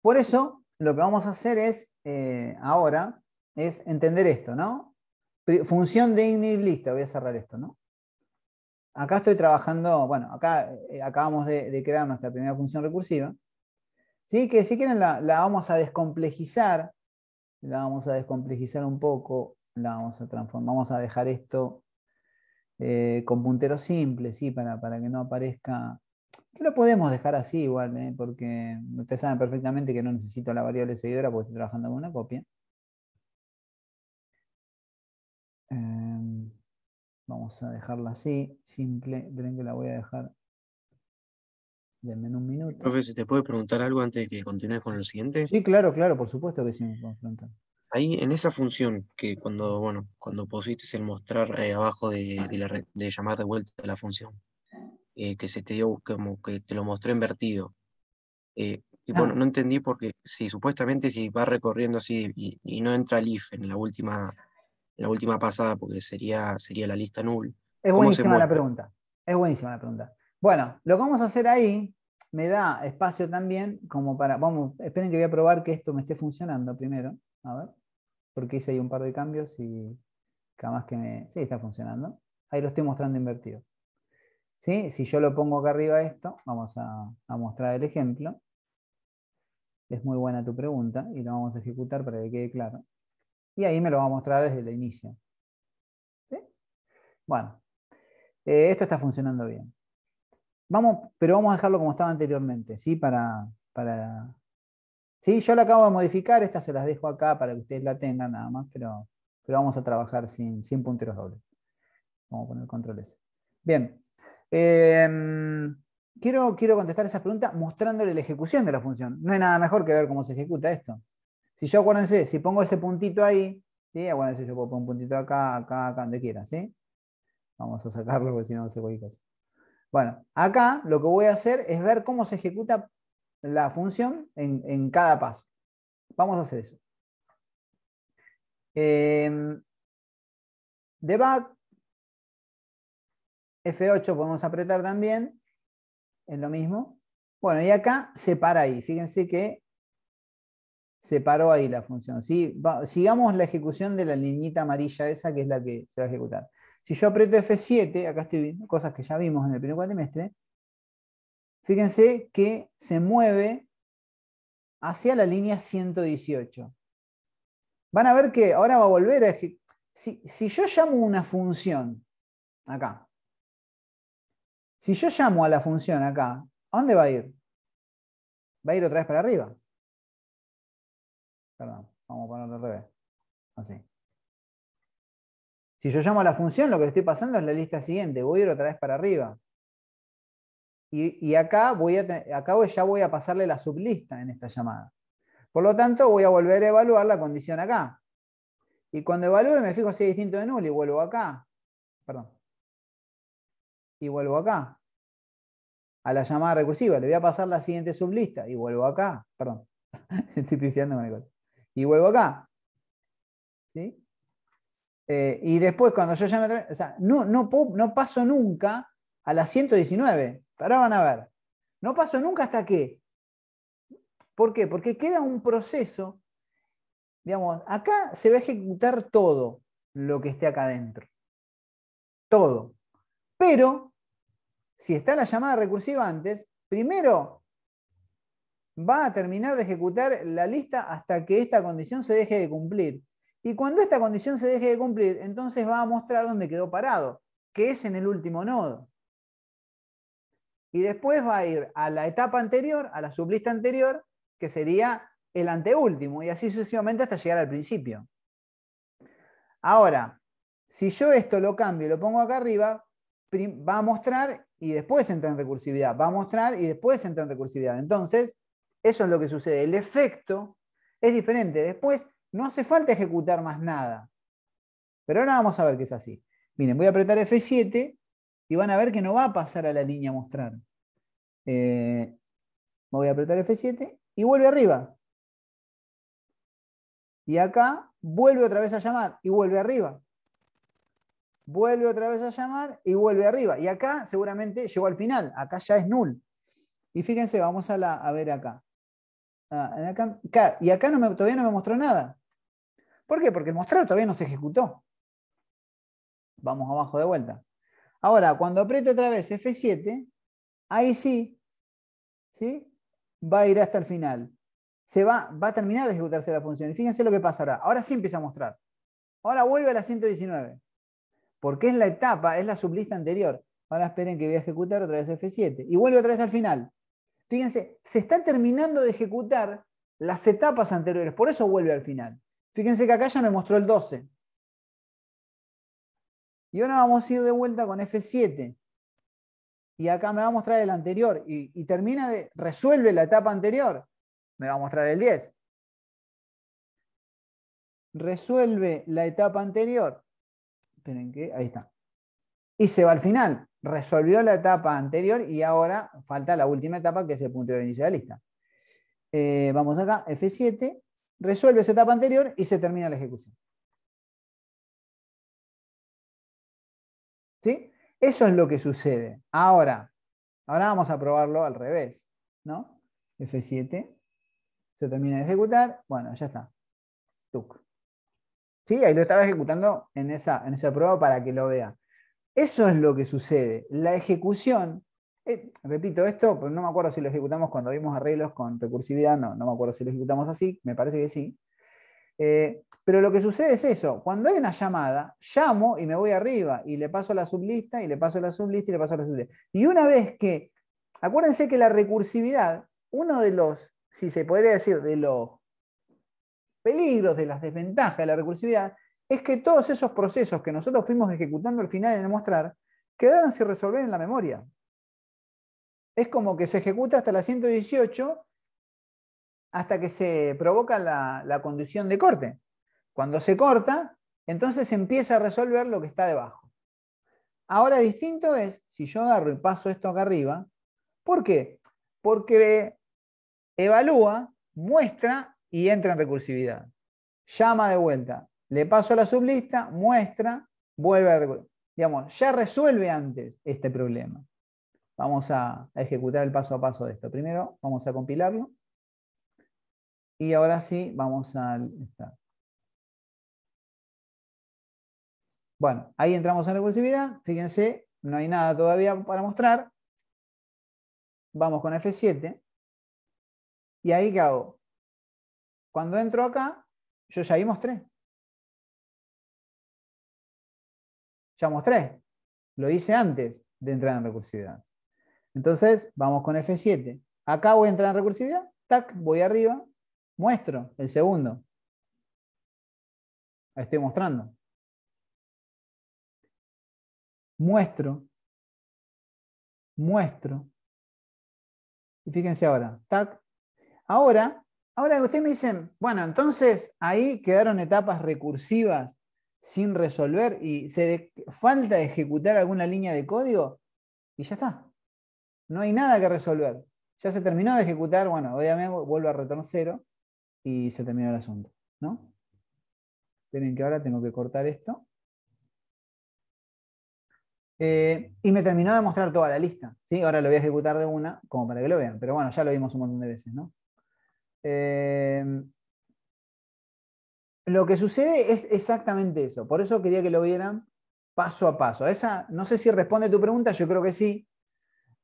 Por eso, lo que vamos a hacer es, eh, ahora, es entender esto, ¿no? Función de lista voy a cerrar esto, ¿no? Acá estoy trabajando, bueno, acá eh, acabamos de, crear nuestra primera función recursiva, ¿sí? Que si quieren la, vamos a descomplejizar, la vamos a descomplejizar un poco, la vamos a transformar, vamos a dejar esto con puntero simple, ¿sí? Para, para que no aparezca lo podemos dejar así igual, ¿eh? porque ustedes saben perfectamente que no necesito la variable seguidora porque estoy trabajando con una copia. Em, vamos a dejarla así, simple. Creen que la voy a dejar. Denme un minuto. Profe, te puede preguntar algo antes de que continúes con el siguiente? Sí, claro, claro, por supuesto que sí me puedo Ahí en esa función que cuando, bueno, cuando pusiste el mostrar eh, abajo de, de, de llamar de vuelta la función. Eh, que se te dio, como que te lo mostré invertido. Eh, y bueno, no entendí porque si supuestamente si va recorriendo así y, no entra el if en la última, la última pasada, porque sería, sería la lista null. Es buenísima la pregunta. Es buenísima la pregunta. Bueno, lo que vamos a hacer ahí me da espacio también como para. Vamos, esperen que voy a probar que esto me esté funcionando primero. A ver. Porque hice ahí un par de cambios y que me. Sí, está funcionando. Ahí lo estoy mostrando invertido. Si yo lo pongo acá arriba esto, vamos a, mostrar el ejemplo. Es muy buena tu pregunta y lo vamos a ejecutar para que quede claro. Y ahí me lo va a mostrar desde el inicio. Bueno, eh, esto está funcionando bien. Vamos, pero vamos a dejarlo como estaba anteriormente, ¿sí? Para, para... ¿sí? Yo la acabo de modificar, estas se las dejo acá para que ustedes la tengan nada más, pero, pero vamos a trabajar sin, sin punteros dobles. Vamos a poner control S. Bien, Em, quiero, quiero contestar esa pregunta mostrándole la ejecución de la función. No hay nada mejor que ver cómo se ejecuta esto. Si yo, acuérdense, si pongo ese puntito ahí, ¿sí? acuérdense, yo puedo poner un puntito acá, acá, acá, donde quiera, ¿sí? Vamos a sacarlo porque si no se puede Bueno, acá lo que voy a hacer es ver cómo se ejecuta la función en, cada paso. Vamos a hacer eso. Em, debug F8 podemos apretar también, es lo mismo. Bueno, y acá se para ahí, fíjense que se paró ahí la función. sigamos la ejecución de la niñita amarilla esa que es la que se va a ejecutar. Si yo aprieto F7, acá estoy viendo cosas que ya vimos en el primer cuatrimestre, fíjense que se mueve hacia la línea 118. Van a ver que ahora va a volver a... Si, si yo llamo una función, acá, si yo llamo a la función acá, ¿a dónde va a ir? Va a ir otra vez para arriba. Perdón, vamos a ponerlo al revés. Así. Si yo llamo a la función, lo que estoy pasando es la lista siguiente. Voy a ir otra vez para arriba. Y, acá, voy a, acá ya voy a pasarle la sublista en esta llamada. Por lo tanto, voy a volver a evaluar la condición acá. Y cuando evalúe me fijo si es distinto de null y vuelvo acá. Perdón y vuelvo acá. A la llamada recursiva, le voy a pasar la siguiente sublista y vuelvo acá. Perdón, estoy pifiando cosa. Y vuelvo acá. ¿Sí? Eh, y después cuando yo llame O sea, no, paso nunca a la 119. Ahora van a ver. No paso nunca hasta qué. ¿Por qué? Porque queda un proceso. Digamos, acá se va a ejecutar todo lo que esté acá adentro. Todo. Pero si está la llamada recursiva antes, primero va a terminar de ejecutar la lista hasta que esta condición se deje de cumplir. Y cuando esta condición se deje de cumplir, entonces va a mostrar dónde quedó parado, que es en el último nodo. Y después va a ir a la etapa anterior, a la sublista anterior, que sería el anteúltimo, y así sucesivamente hasta llegar al principio. Ahora, si yo esto lo cambio y lo pongo acá arriba, va a mostrar y después entra en recursividad. Va a mostrar y después entra en recursividad. Entonces, eso es lo que sucede. El efecto es diferente. Después no hace falta ejecutar más nada. Pero ahora vamos a ver que es así. Miren, voy a apretar F7 y van a ver que no va a pasar a la línea a mostrar. Eh, voy a apretar F7 y vuelve arriba. Y acá vuelve otra vez a llamar y vuelve arriba vuelve otra vez a llamar y vuelve arriba. Y acá seguramente llegó al final, acá ya es null. Y fíjense, vamos a, ver acá. Ah, y acá todavía no me mostró nada. ¿Por qué? Porque el mostrar todavía no se ejecutó. Vamos abajo de vuelta. Ahora, cuando aprieto otra vez F7, ahí sí, ¿sí? va a ir hasta el final. Se va, va a terminar de ejecutarse la función. Y fíjense lo que pasa ahora. Ahora sí empieza a mostrar. Ahora vuelve a la 119 porque es la etapa, es la sublista anterior. Ahora esperen que voy a ejecutar otra vez F7 y vuelve otra vez al final. Fíjense, se está terminando de ejecutar las etapas anteriores, por eso vuelve al final. Fíjense que acá ya me mostró el 12. Y ahora vamos a ir de vuelta con F7. Y acá me va a mostrar el anterior. Y, y, termina de, resuelve la etapa anterior. Me va a mostrar el 10. Resuelve la etapa anterior. Esperen que, ahí está. Y se va al final. Resolvió la etapa anterior y ahora falta la última etapa que es el puntero de inicio de la lista. Eh, vamos acá, F7, resuelve esa etapa anterior y se termina la ejecución. ¿Sí? Eso es lo que sucede. Ahora, ahora vamos a probarlo al revés. f F7, se termina de ejecutar, bueno, ya está. Tuc. Sí, ahí lo estaba ejecutando en esa, en prueba para que lo vea. Eso es lo que sucede. La ejecución, eh, repito esto, pero no me acuerdo si lo ejecutamos cuando vimos arreglos con recursividad, no, no me acuerdo si lo ejecutamos así, me parece que sí. Eh, pero lo que sucede es eso, cuando hay una llamada, llamo y me voy arriba y le paso la sublista y le paso la sublista y le paso la sublista. Y una vez que, acuérdense que la recursividad, uno de los, si se podría decir, de los peligros, de las desventajas de la recursividad, es que todos esos procesos que nosotros fuimos ejecutando al final en el mostrar quedaron sin resolver en la memoria. Es como que se ejecuta hasta la 118 hasta que se provoca la, la condición de corte. Cuando se corta, entonces empieza a resolver lo que está debajo. Ahora distinto es si yo agarro y paso esto acá arriba. ¿Por qué? Porque evalúa, muestra y entra en recursividad. Llama de vuelta, le paso a la sublista, muestra, vuelve a Digamos, ya resuelve antes este problema. Vamos a, ejecutar el paso a paso de esto. Primero vamos a compilarlo. Y ahora sí, vamos al Bueno, ahí entramos en recursividad. Fíjense, no hay nada todavía para mostrar. Vamos con F7. ¿Y ahí qué hago? Cuando entro acá, yo ya ahí mostré. Ya mostré. Lo hice antes de entrar en recursividad. Entonces, vamos con F7. Acá voy a entrar en recursividad. Tac, voy arriba. Muestro el segundo. Ahí estoy mostrando. Muestro. Muestro. Y fíjense ahora. Tac. Ahora Ahora, ustedes me dicen, bueno, entonces ahí quedaron etapas recursivas sin resolver y se falta ejecutar alguna línea de código y ya está. No hay nada que resolver. Ya se terminó de ejecutar, bueno, obviamente vuelvo a retorno cero y se terminó el asunto, ¿no? Esperen que ahora tengo que cortar esto. Eh, y me terminó de mostrar toda la lista, ¿sí? Ahora lo voy a ejecutar de una, como para que lo vean, pero bueno, ya lo vimos un montón de veces, ¿no? Em, lo que sucede es exactamente eso. Por eso quería que lo vieran paso a paso. Esa, no sé si responde tu pregunta, yo creo que sí.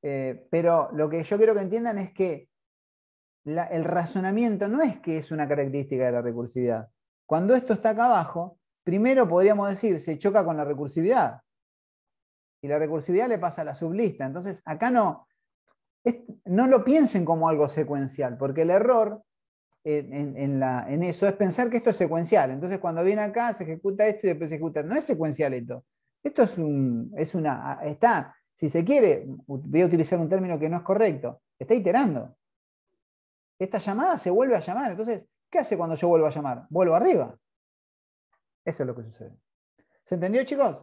Eh, pero lo que yo quiero que entiendan es que el razonamiento no es que es una característica de la recursividad. Cuando esto está acá abajo, primero podríamos decir, se choca con la recursividad. Y la recursividad le pasa a la sublista. Entonces, acá no, no lo piensen como algo secuencial, porque el error en, eso es pensar que esto es secuencial. Entonces, cuando viene acá, se ejecuta esto y después se ejecuta. No es secuencial esto. Esto es, es una. Está, si se quiere, voy a utilizar un término que no es correcto. Está iterando. Esta llamada se vuelve a llamar. Entonces, ¿qué hace cuando yo vuelvo a llamar? Vuelvo arriba. Eso es lo que sucede. ¿Se entendió, chicos?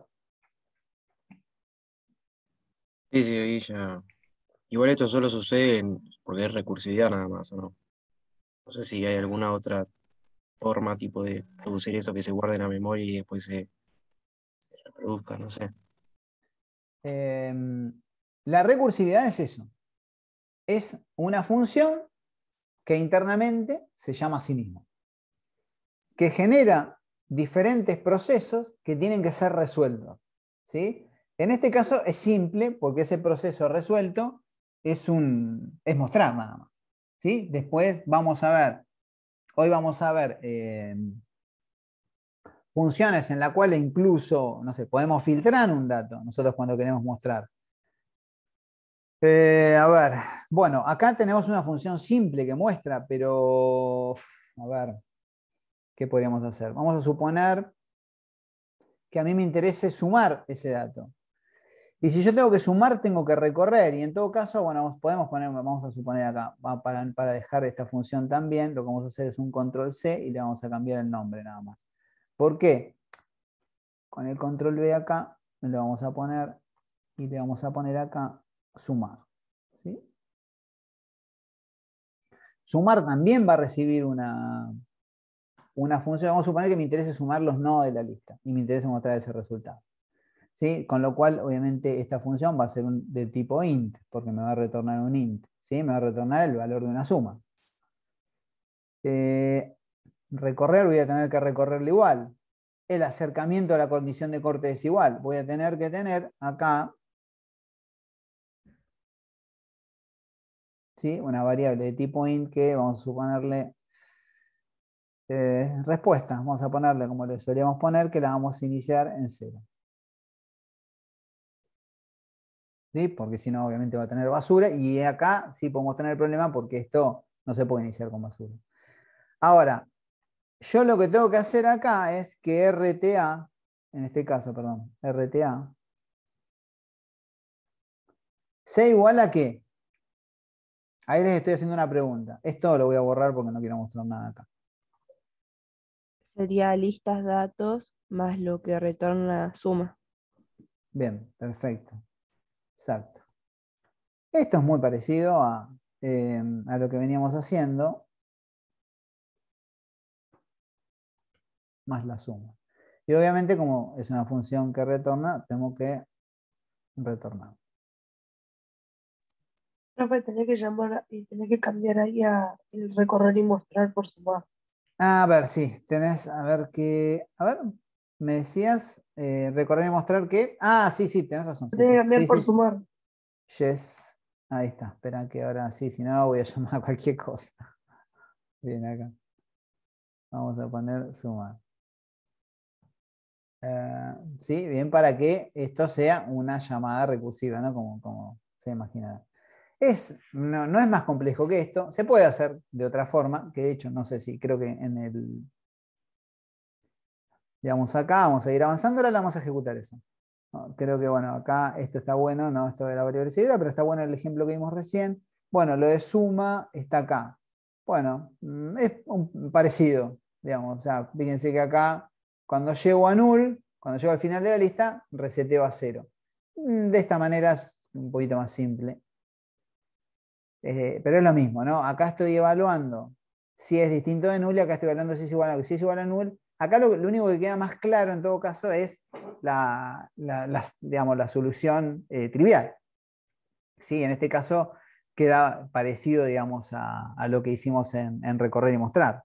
Sí, sí, y ya. Igual esto solo sucede porque es recursividad nada más, ¿o no? No sé si hay alguna otra forma tipo de producir eso que se guarde en la memoria y después se, reproduzca, no sé. Em, la recursividad es eso. Es una función que internamente se llama a sí misma, que genera diferentes procesos que tienen que ser resueltos. ¿sí? En este caso es simple porque ese proceso resuelto es, un, es mostrar nada más. ¿sí? Después vamos a ver, hoy vamos a ver eh, funciones en las cuales incluso, no sé, podemos filtrar un dato nosotros cuando queremos mostrar. Eh, a ver, bueno, acá tenemos una función simple que muestra, pero, a ver, ¿qué podríamos hacer? Vamos a suponer que a mí me interese sumar ese dato. Y si yo tengo que sumar, tengo que recorrer. Y en todo caso, bueno, podemos poner, vamos a suponer acá, para, para dejar esta función también, lo que vamos a hacer es un control C y le vamos a cambiar el nombre nada más. ¿Por qué? Con el control V acá, le vamos a poner, y le vamos a poner acá, sumar. ¿sí? Sumar también va a recibir una, una función. Vamos a suponer que me interesa sumar los nodos de la lista y me interesa mostrar ese resultado. ¿sí? Con lo cual, obviamente, esta función va a ser de tipo int, porque me va a retornar un int, ¿sí? Me va a retornar el valor de una suma. Eh, recorrer, voy a tener que recorrerlo igual. El acercamiento a la condición de corte es igual. Voy a tener que tener acá ¿sí? una variable de tipo int que vamos a suponerle eh, respuesta. Vamos a ponerle como le solíamos poner, que la vamos a iniciar en cero. porque si no, obviamente va a tener basura. Y acá sí podemos tener problema porque esto no se puede iniciar con basura. Ahora, yo lo que tengo que hacer acá es que RTA, en este caso, perdón, RTA, sea igual a qué? Ahí les estoy haciendo una pregunta. Esto lo voy a borrar porque no quiero mostrar nada acá. Sería listas datos más lo que retorna suma. Bien, perfecto. Exacto. Esto es muy parecido em, a, lo que veníamos haciendo. Más la suma. Y obviamente, como es una función que retorna, tengo que retornar. Profe, que llamar y tenés que cambiar ahí el recorrer y mostrar por supuesto. Ah, a ver, sí, tenés, a ver qué, a ver, me decías, eh, recordé mostrar que. Ah, sí, sí, tenés razón. Sí, por sumar. Yes. Ahí está. Espera que ahora sí, si no, voy a llamar a cualquier cosa. Bien, acá. Vamos a poner sumar. Eh, sí, bien, para que esto sea una llamada recursiva, ¿no? Como, como se imaginará. Es, no es más complejo que esto. Se puede hacer de otra forma, que de hecho, no sé si creo que en el digamos, acá vamos a ir avanzando, ahora vamos a ejecutar eso. Creo que, bueno, acá esto está bueno, no esto de la variable pero está bueno el ejemplo que vimos recién. Bueno, lo de suma está acá. Bueno, mm, es un parecido, digamos, o sea, fíjense que acá, cuando llego a null, cuando llego al final de la lista, reseteo a cero. Mm, de esta manera es un poquito más simple. Eh, pero es lo mismo, ¿no? Acá estoy evaluando si es distinto de null, acá estoy evaluando si es igual a, si es igual a null, Acá lo, único que queda más claro en todo caso es la, digamos, la solución eh, trivial. ¿Sí? En este caso queda parecido digamos, a, lo que hicimos en, recorrer y mostrar.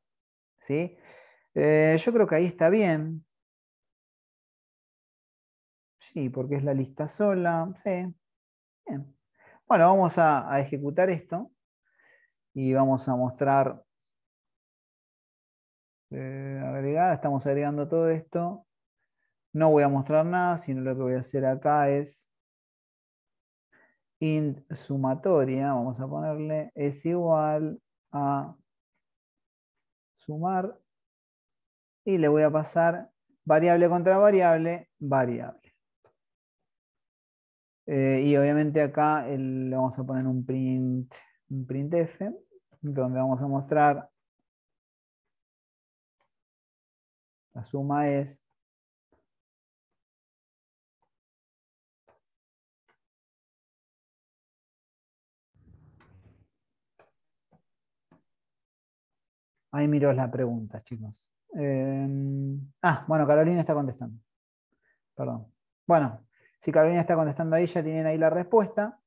Eh, yo creo que ahí está bien. Sí, porque es la lista sola. Bueno, vamos a ejecutar esto y vamos a mostrar eh, agregada, estamos agregando todo esto. No voy a mostrar nada, sino lo que voy a hacer acá es int sumatoria, vamos a ponerle, es igual a sumar y le voy a pasar variable contra variable, variable. Eh, y obviamente acá le vamos a poner un print, un printf, donde vamos a mostrar suma es Ahí miro la pregunta chicos. Em, ah, bueno, Carolina está contestando. Perdón. Bueno, si Carolina está contestando ahí, ya tienen ahí la respuesta.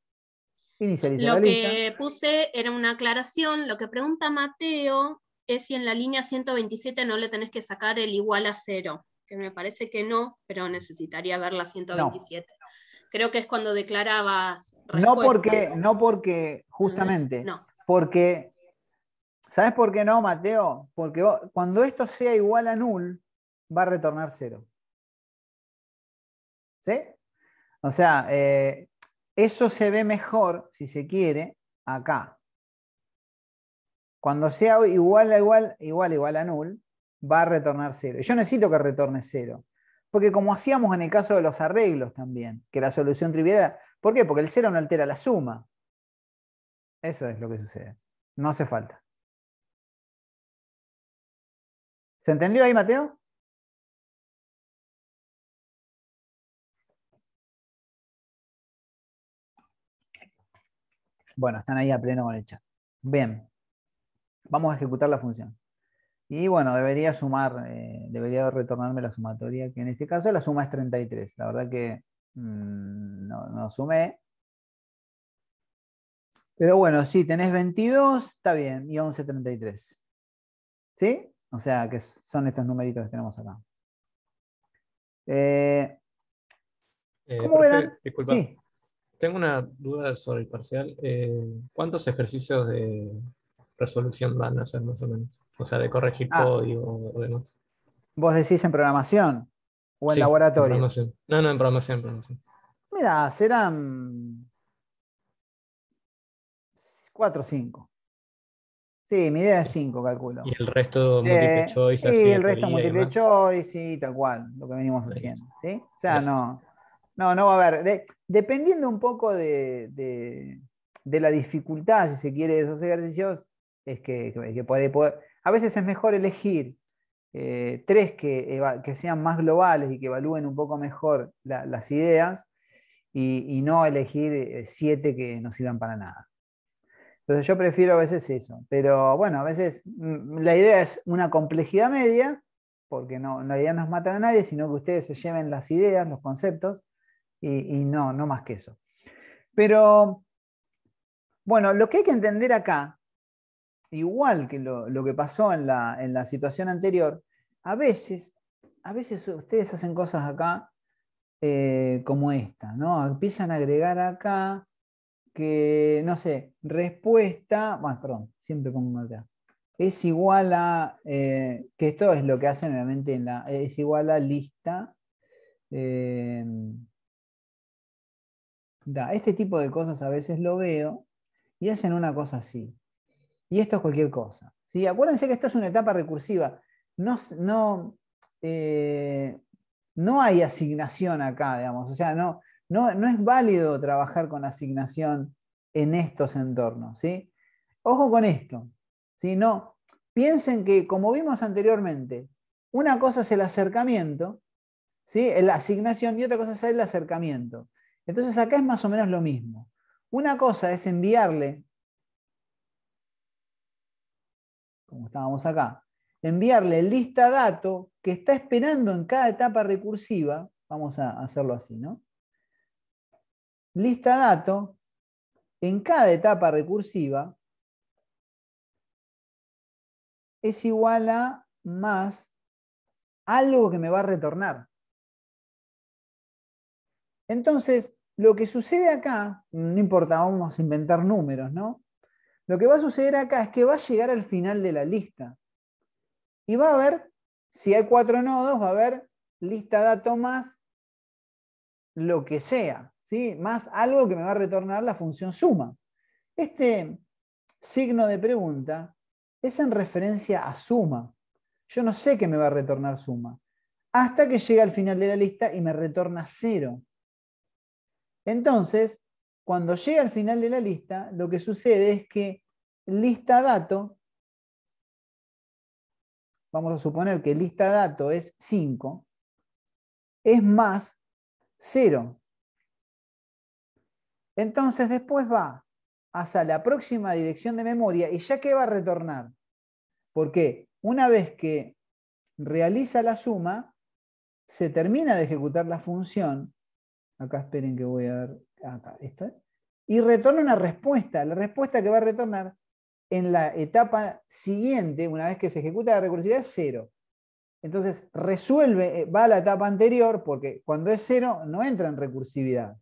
Inicializa lo la lista. que puse era una aclaración. Lo que pregunta Mateo es si en la línea 127 no le tenés que sacar el igual a cero, que me parece que no, pero necesitaría ver la 127. Creo que es cuando declarabas. No porque, no porque, justamente, no. porque, ¿sabes por qué no, Mateo? Porque cuando esto sea igual a null, va a retornar cero. ¿Sí? O sea, eh, eso se ve mejor, si se quiere, acá. Cuando sea igual a igual, igual, igual a null, va a retornar cero. Yo necesito que retorne cero. Porque como hacíamos en el caso de los arreglos también, que la solución trivial ¿Por qué? Porque el cero no altera la suma. Eso es lo que sucede. No hace falta. ¿Se entendió ahí, Mateo? Bueno, están ahí a pleno con el chat. Bien. Vamos a ejecutar la función. Y bueno, debería sumar, eh, debería retornarme la sumatoria, que en este caso la suma es 33. La verdad que mm, no, no sumé. Pero bueno, si tenés 22, está bien, y 11, 33. ¿Sí? O sea, que son estos numeritos que tenemos acá. Eh, eh, ¿Cómo verán? Disculpa. Sí. Tengo una duda sobre el parcial. ¿Cuántos ejercicios de, resolución van a ser más o menos? O sea, de corregir ah. código o demás. ¿Vos decís en programación o en laboratorio? En programación. No, no, en programación, en programación. Mira, serán 4 o 5. Sí, mi idea es 5, calculo. Y el resto eh, multiple eh, choice. Sí, el resto multiple choice, sí, tal cual, lo que venimos haciendo. ¿sí? O sea, no, no, no va a haber. dependiendo un poco de, de, de, la dificultad, si se quiere, de esos ejercicios, es que, puede, a veces es mejor elegir eh, tres que, que, sean más globales y que evalúen un poco mejor las ideas y, no elegir eh, siete que no sirvan para nada. Entonces yo prefiero a veces eso, pero bueno, a veces mm, la idea es una complejidad media, porque no, la idea no es matar a nadie, sino que ustedes se lleven las ideas, los conceptos, y, y no, no más que eso. Pero bueno, lo que hay que entender acá igual que lo, que pasó en la, situación anterior, a veces, a veces ustedes hacen cosas acá eh, como esta, ¿no? Empiezan a agregar acá que, no sé, respuesta, bueno, perdón, siempre pongo acá, es igual a, eh, que esto es lo que hacen realmente en la, es igual a lista. Eh, este tipo de cosas a veces lo veo y hacen una cosa así y esto es cualquier cosa. ¿sí? Acuérdense que esto es una etapa recursiva. No, no, eh, no hay asignación acá, digamos. O sea, no, no, es válido trabajar con asignación en estos entornos. ¿sí? Ojo con esto. No, piensen que, como vimos anteriormente, una cosa es el acercamiento, ¿sí? la asignación, y otra cosa es el acercamiento. Entonces acá es más o menos lo mismo. Una cosa es enviarle como estábamos acá, enviarle lista dato que está esperando en cada etapa recursiva, vamos a hacerlo así, ¿no? Lista dato, en cada etapa recursiva, es igual a más algo que me va a retornar. Entonces, lo que sucede acá, no importa, vamos a inventar números, ¿no? Lo que va a suceder acá es que va a llegar al final de la lista. Y va a ver si hay cuatro nodos, va a haber lista dato más lo que sea, ¿sí? más algo que me va a retornar la función suma. Este signo de pregunta es en referencia a suma. Yo no sé qué me va a retornar suma. Hasta que llega al final de la lista y me retorna cero. Entonces, cuando llega al final de la lista, lo que sucede es que lista dato, vamos a suponer que lista dato es 5, es más 0. Entonces después va hasta la próxima dirección de memoria y ya que va a retornar. Porque una vez que realiza la suma, se termina de ejecutar la función Acá esperen que voy a ver. Acá, Y retorna una respuesta. La respuesta que va a retornar en la etapa siguiente, una vez que se ejecuta la recursividad, es cero. Entonces resuelve, eh, va a la etapa anterior, porque cuando es cero no entra en recursividad.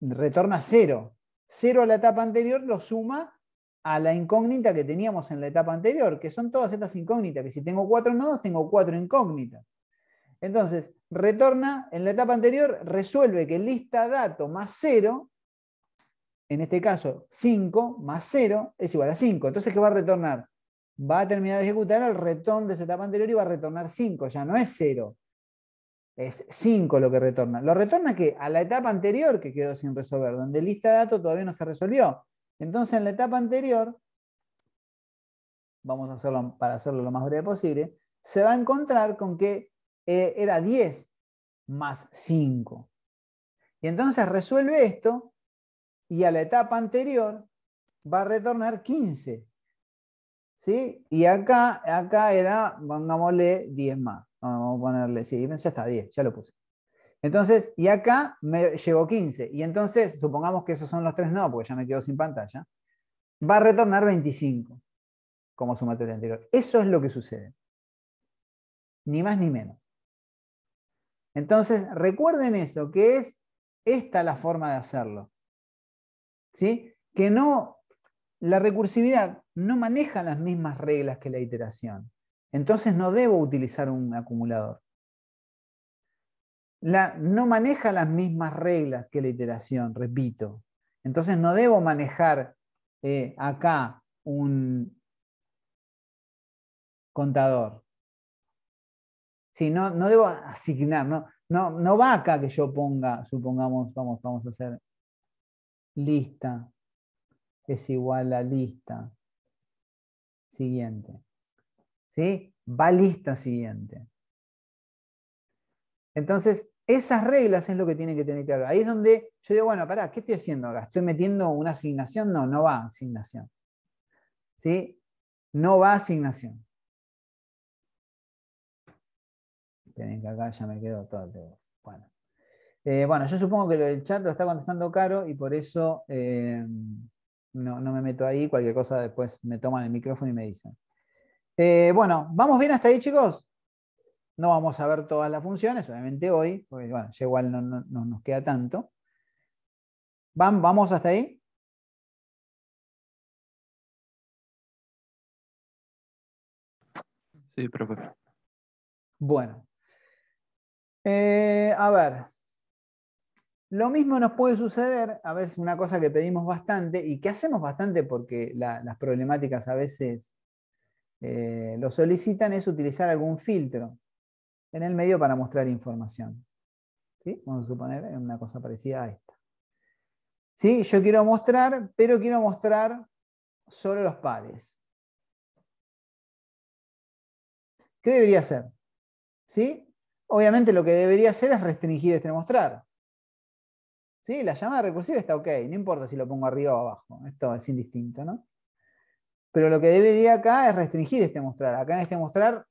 Retorna cero. Cero a la etapa anterior lo suma a la incógnita que teníamos en la etapa anterior, que son todas estas incógnitas, que si tengo cuatro nodos, tengo cuatro incógnitas. Entonces, retorna, en la etapa anterior, resuelve que lista dato más 0, en este caso 5 más 0 es igual a 5. Entonces, ¿qué va a retornar? Va a terminar de ejecutar el retorno de esa etapa anterior y va a retornar 5, ya no es 0. Es 5 lo que retorna. ¿Lo retorna que A la etapa anterior que quedó sin resolver, donde lista dato todavía no se resolvió. Entonces, en la etapa anterior, vamos a hacerlo para hacerlo lo más breve posible, se va a encontrar con que eh, era 10 más 5. Y entonces resuelve esto y a la etapa anterior va a retornar 15. ¿Sí? Y acá, acá era, pongámosle 10 más. Vamos a ponerle, sí, ya está 10, ya lo puse. Entonces, y acá me llegó 15. Y entonces, supongamos que esos son los tres no, porque ya me quedo sin pantalla. Va a retornar 25 como sumatoria anterior. Eso es lo que sucede. Ni más ni menos. Entonces, recuerden eso, que es esta la forma de hacerlo. ¿Sí? Que no, la recursividad no maneja las mismas reglas que la iteración. Entonces no debo utilizar un acumulador. no maneja las mismas reglas que la iteración, repito. Entonces no debo manejar eh, acá un contador no, no debo asignar, no, no, no va acá que yo ponga, supongamos, vamos, vamos a hacer lista es igual a lista siguiente. ¿Sí? Va lista siguiente. Entonces, esas reglas es lo que tiene que tener claro. Ahí es donde yo digo, bueno, pará, ¿qué estoy haciendo acá? ¿Estoy metiendo una asignación? No, no va asignación. ¿Sí? No va asignación. tienen que acá ya me quedo todo. Bueno. Eh, bueno, yo supongo que el chat lo está contestando caro y por eso eh, no, me meto ahí. Cualquier cosa después me toman el micrófono y me dicen. Eh, bueno, ¿vamos bien hasta ahí, chicos? No vamos a ver todas las funciones, obviamente hoy, porque bueno, ya igual no, nos queda tanto. ¿Vamos hasta ahí? Sí, profe. Bueno, eh, a ver, lo mismo nos puede suceder, a veces una cosa que pedimos bastante y que hacemos bastante porque las problemáticas a veces eh, lo solicitan, es utilizar algún filtro en el medio para mostrar información. Vamos a suponer una cosa parecida a esta. ¿Sí? Yo quiero mostrar, pero quiero mostrar solo los pares. ¿Qué debería hacer? ¿Sí? obviamente lo que debería hacer es restringir este mostrar. ¿Sí? La llamada recursiva está ok, no importa si lo pongo arriba o abajo, esto es indistinto, Pero lo que debería acá es restringir este mostrar. Acá en este mostrar,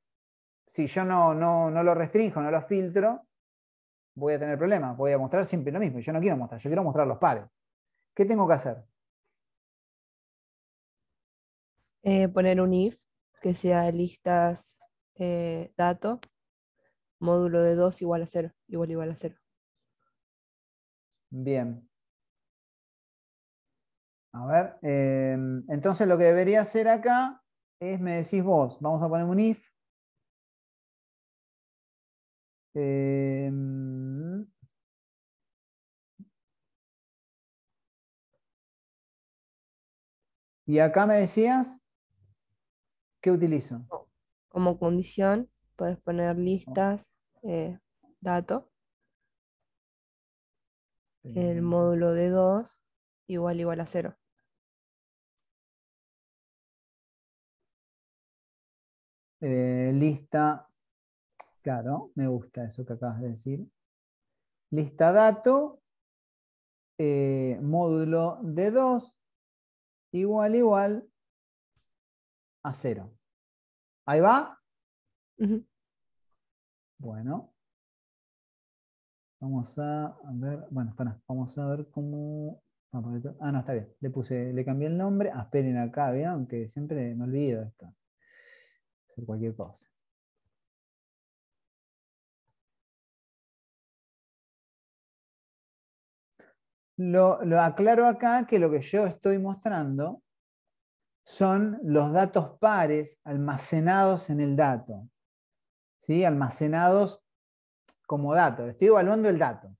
si yo no, no, lo restringo, no lo filtro, voy a tener problemas, voy a mostrar siempre lo mismo. Yo no quiero mostrar, yo quiero mostrar los pares. ¿Qué tengo que hacer? Eh, poner un if que sea listas eh, datos. dato módulo de 2 igual a 0, igual igual a 0. Bien. A ver, em, entonces lo que debería hacer acá es, me decís vos, vamos a poner un if. Em, y acá me decías, ¿qué utilizo? Oh, como condición, puedes poner listas, eh, dato. El mm. módulo de 2 igual igual a cero. Eh, lista, claro, me gusta eso que acabas de decir. Lista dato, eh, módulo de 2 igual igual a cero. Ahí va. Bueno, vamos a ver, bueno, vamos a ver cómo... Ah, no, está bien, le puse, le cambié el nombre, ah, esperen acá, aunque siempre me olvido esto, hacer cualquier cosa. Lo, lo aclaro acá que lo que yo estoy mostrando son los datos pares almacenados en el dato almacenados como dato. Estoy evaluando el dato.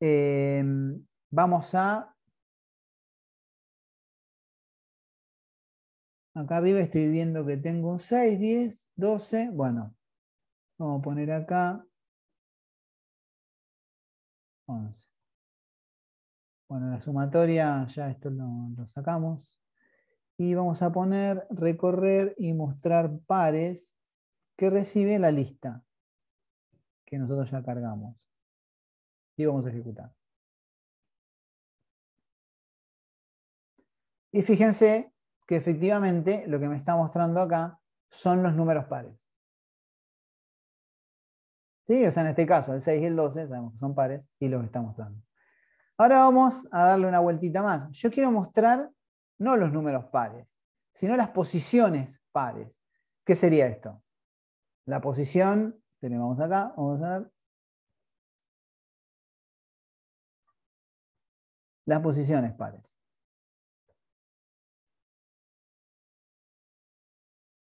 Eh, vamos a... Acá arriba estoy viendo que tengo 6, 10, 12. Bueno, vamos a poner acá 11. Bueno, la sumatoria ya esto lo sacamos y vamos a poner recorrer y mostrar pares que recibe la lista que nosotros ya cargamos. Y vamos a ejecutar. Y fíjense que efectivamente lo que me está mostrando acá son los números pares. ¿Sí? O sea, en este caso, el 6 y el 12, sabemos que son pares, y los está mostrando. Ahora vamos a darle una vueltita más. Yo quiero mostrar no los números pares, sino las posiciones pares. ¿Qué sería esto? La posición, tenemos acá, vamos a ver. Las posiciones pares.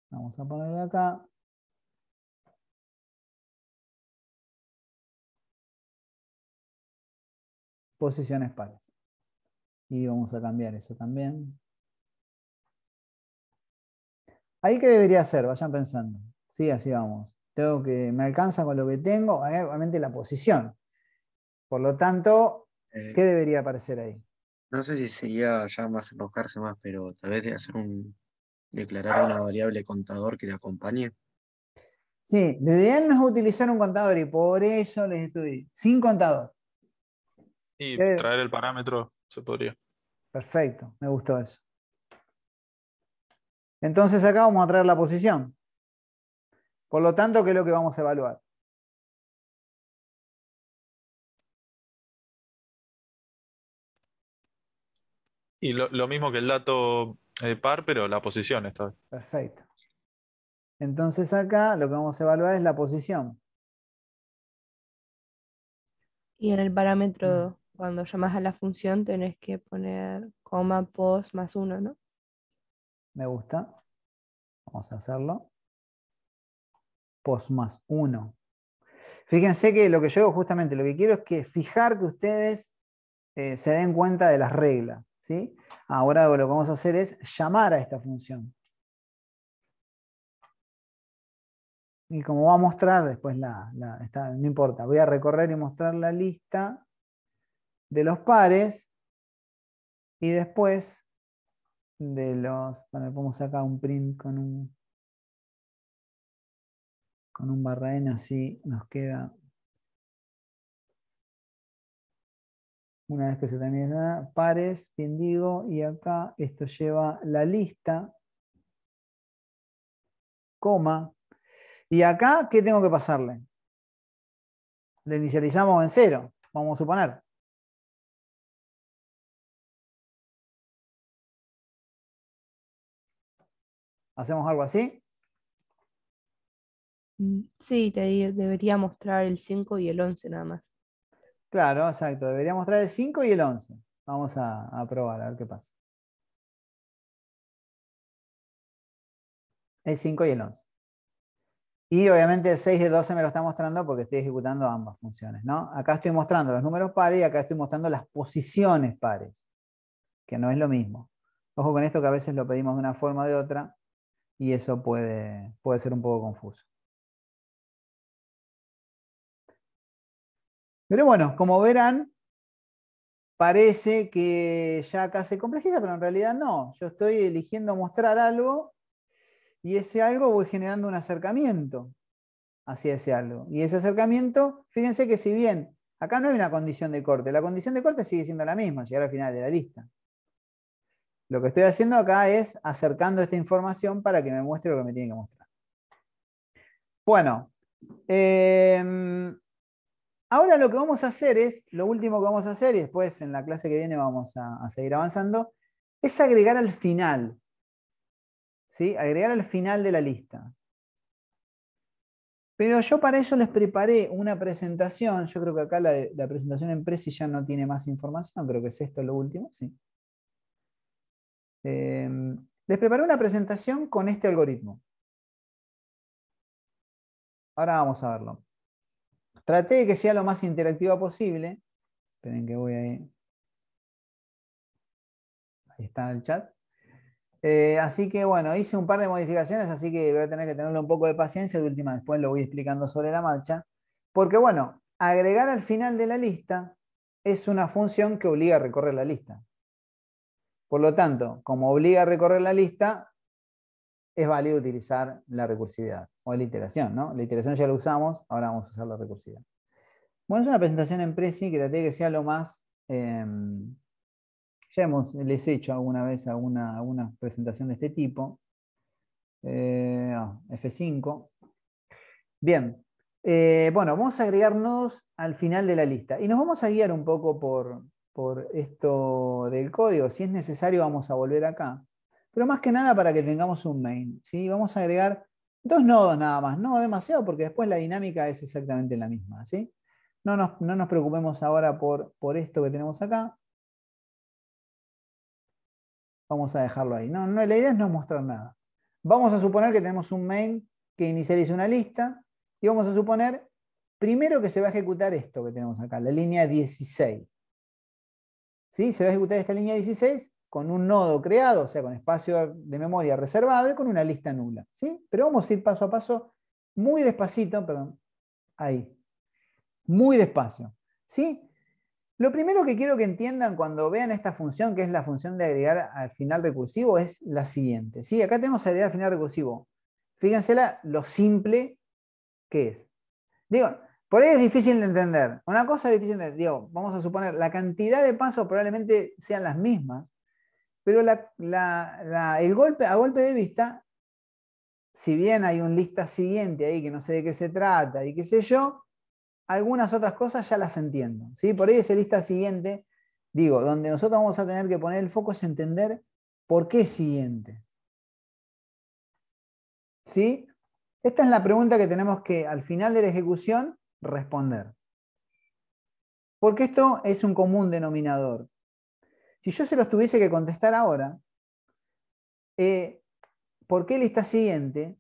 Vamos a poner acá. Posiciones pares. Y vamos a cambiar eso también. ¿Ahí qué debería hacer? Vayan pensando. Sí, así vamos. Tengo que, me alcanza con lo que tengo, eh, obviamente la posición. Por lo tanto, eh, ¿qué debería aparecer ahí? No sé si sería ya más Buscarse más, pero tal vez de hacer un declarar una variable contador que le acompañe. Sí, lo no utilizar un contador y por eso les estoy sin contador. Y eh, traer el parámetro se podría. Perfecto, me gustó eso. Entonces acá vamos a traer la posición. Por lo tanto, ¿qué es lo que vamos a evaluar? Y lo, mismo que el dato eh, par, pero la posición esta vez. Perfecto. Entonces acá lo que vamos a evaluar es la posición. Y en el parámetro mm cuando llamas a la función tenés que poner coma pos más uno, ¿no? Me gusta. Vamos a hacerlo. Pos más uno. Fíjense que lo que yo hago justamente, lo que quiero es que fijar que ustedes eh, se den cuenta de las reglas. ¿sí? Ahora lo que vamos a hacer es llamar a esta función. Y como va a mostrar después la, no importa, voy a recorrer y mostrar la lista de los pares y después de los, bueno, ponemos acá un print con un con un barra n así nos queda una vez que se nada, pares, bien digo, y acá esto lleva la lista, coma, y acá, ¿qué tengo que pasarle? Le inicializamos en cero, vamos a suponer. ¿Hacemos algo así? Mm, sí, debería mostrar el 5 y el 11 nada más. Claro, exacto. Debería mostrar el 5 y el 11. Vamos a, probar, a ver qué pasa. El 5 y el 11. Y obviamente el 6 de 12 me lo está mostrando porque estoy ejecutando ambas funciones. Acá estoy mostrando los números pares y acá estoy mostrando las posiciones pares, que no es lo mismo. Ojo con esto que a veces lo pedimos de una forma o de otra y eso puede, puede ser un poco confuso. Pero bueno, como verán, parece que ya acá se complejiza, pero en realidad no. Yo estoy eligiendo mostrar algo y ese algo voy generando un acercamiento hacia ese algo. Y ese acercamiento, fíjense que si bien acá no hay una condición de corte, la condición de corte sigue siendo la misma, llegar al final de la lista. Lo que estoy haciendo acá es acercando esta información para que me muestre lo que me tiene que mostrar. Bueno, em, ahora lo que vamos a hacer es, lo último que vamos a hacer, y después en la clase que viene vamos a, seguir avanzando, es agregar al final. ¿sí? Agregar al final de la lista. Pero yo para eso les preparé una presentación. Yo creo que acá la, presentación en Prezi ya no tiene más información. Creo que es esto lo último, sí. Em, les preparé una presentación con este algoritmo. Ahora vamos a verlo. Traté de que sea lo más interactiva posible. Esperen que voy ahí. Ahí está el chat. Eh, así que bueno, hice un par de modificaciones, así que voy a tener que tenerle un poco de paciencia. De última, después lo voy explicando sobre la marcha. Porque bueno, agregar al final de la lista es una función que obliga a recorrer la lista. Por lo tanto, como obliga a recorrer la lista, es válido utilizar la recursividad o la iteración. ¿no? La iteración ya la usamos, ahora vamos a usar la recursividad. Bueno, es una presentación en Prezi que traté que sea lo más... Em, ya hemos, les he hecho alguna vez alguna, presentación de este tipo. Eh, ah, F5. Bien. Eh, bueno, vamos a agregarnos al final de la lista. Y nos vamos a guiar un poco por, por esto del código. Si es necesario, vamos a volver acá. Pero más que nada para que tengamos un main. ¿sí? Vamos a agregar dos nodos nada más. No demasiado porque después la dinámica es exactamente la misma. No, nos, no nos preocupemos ahora por, por esto que tenemos acá. Vamos a dejarlo ahí. No, no, la idea es no mostrar nada. Vamos a suponer que tenemos un main que inicializa una lista y vamos a suponer primero que se va a ejecutar esto que tenemos acá, la línea 16. Se va a ejecutar esta línea 16 con un nodo creado, o sea, con espacio de memoria reservado y con una lista nula. ¿sí? Pero vamos a ir paso a paso, muy despacito, perdón, ahí, muy despacio. ¿sí? Lo primero que quiero que entiendan cuando vean esta función, que es la función de agregar al final recursivo, es la siguiente. ¿sí? Acá tenemos agregar al final recursivo. Fíjense lo simple que es. Digo, por ahí es difícil de entender. Una cosa difícil de entender, digo, vamos a suponer, la cantidad de pasos probablemente sean las mismas, pero el golpe, a golpe de vista, si bien hay un lista siguiente ahí que no sé de qué se trata y qué sé yo, algunas otras cosas ya las entiendo. ¿sí? Por ahí ese lista siguiente, digo, donde nosotros vamos a tener que poner el foco es entender por qué siguiente. ¿Sí? Esta es la pregunta que tenemos que, al final de la ejecución, responder. Porque esto es un común denominador. Si yo se los tuviese que contestar ahora, eh, ¿por qué lista siguiente?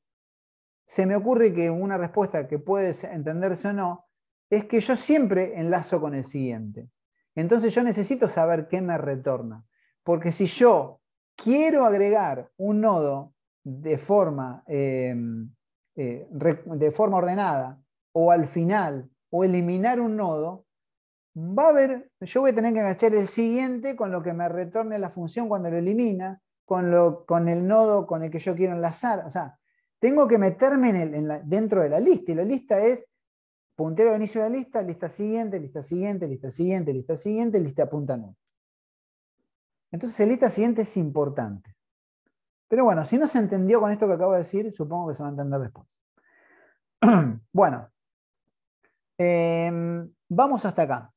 Se me ocurre que una respuesta que puede entenderse o no es que yo siempre enlazo con el siguiente. Entonces yo necesito saber qué me retorna. Porque si yo quiero agregar un nodo de forma, eh, eh, de forma ordenada o al final o eliminar un nodo, va a haber, yo voy a tener que agachar el siguiente con lo que me retorne la función cuando lo elimina, con, lo, con el nodo con el que yo quiero enlazar. O sea, tengo que meterme en dentro de la lista y la lista es puntero de inicio de la lista, lista siguiente, lista siguiente, lista siguiente, lista siguiente, lista punta nudo. Entonces la lista siguiente es importante. Pero bueno, si no se entendió con esto que acabo de decir, supongo que se va a entender después. bueno, Em, vamos hasta acá.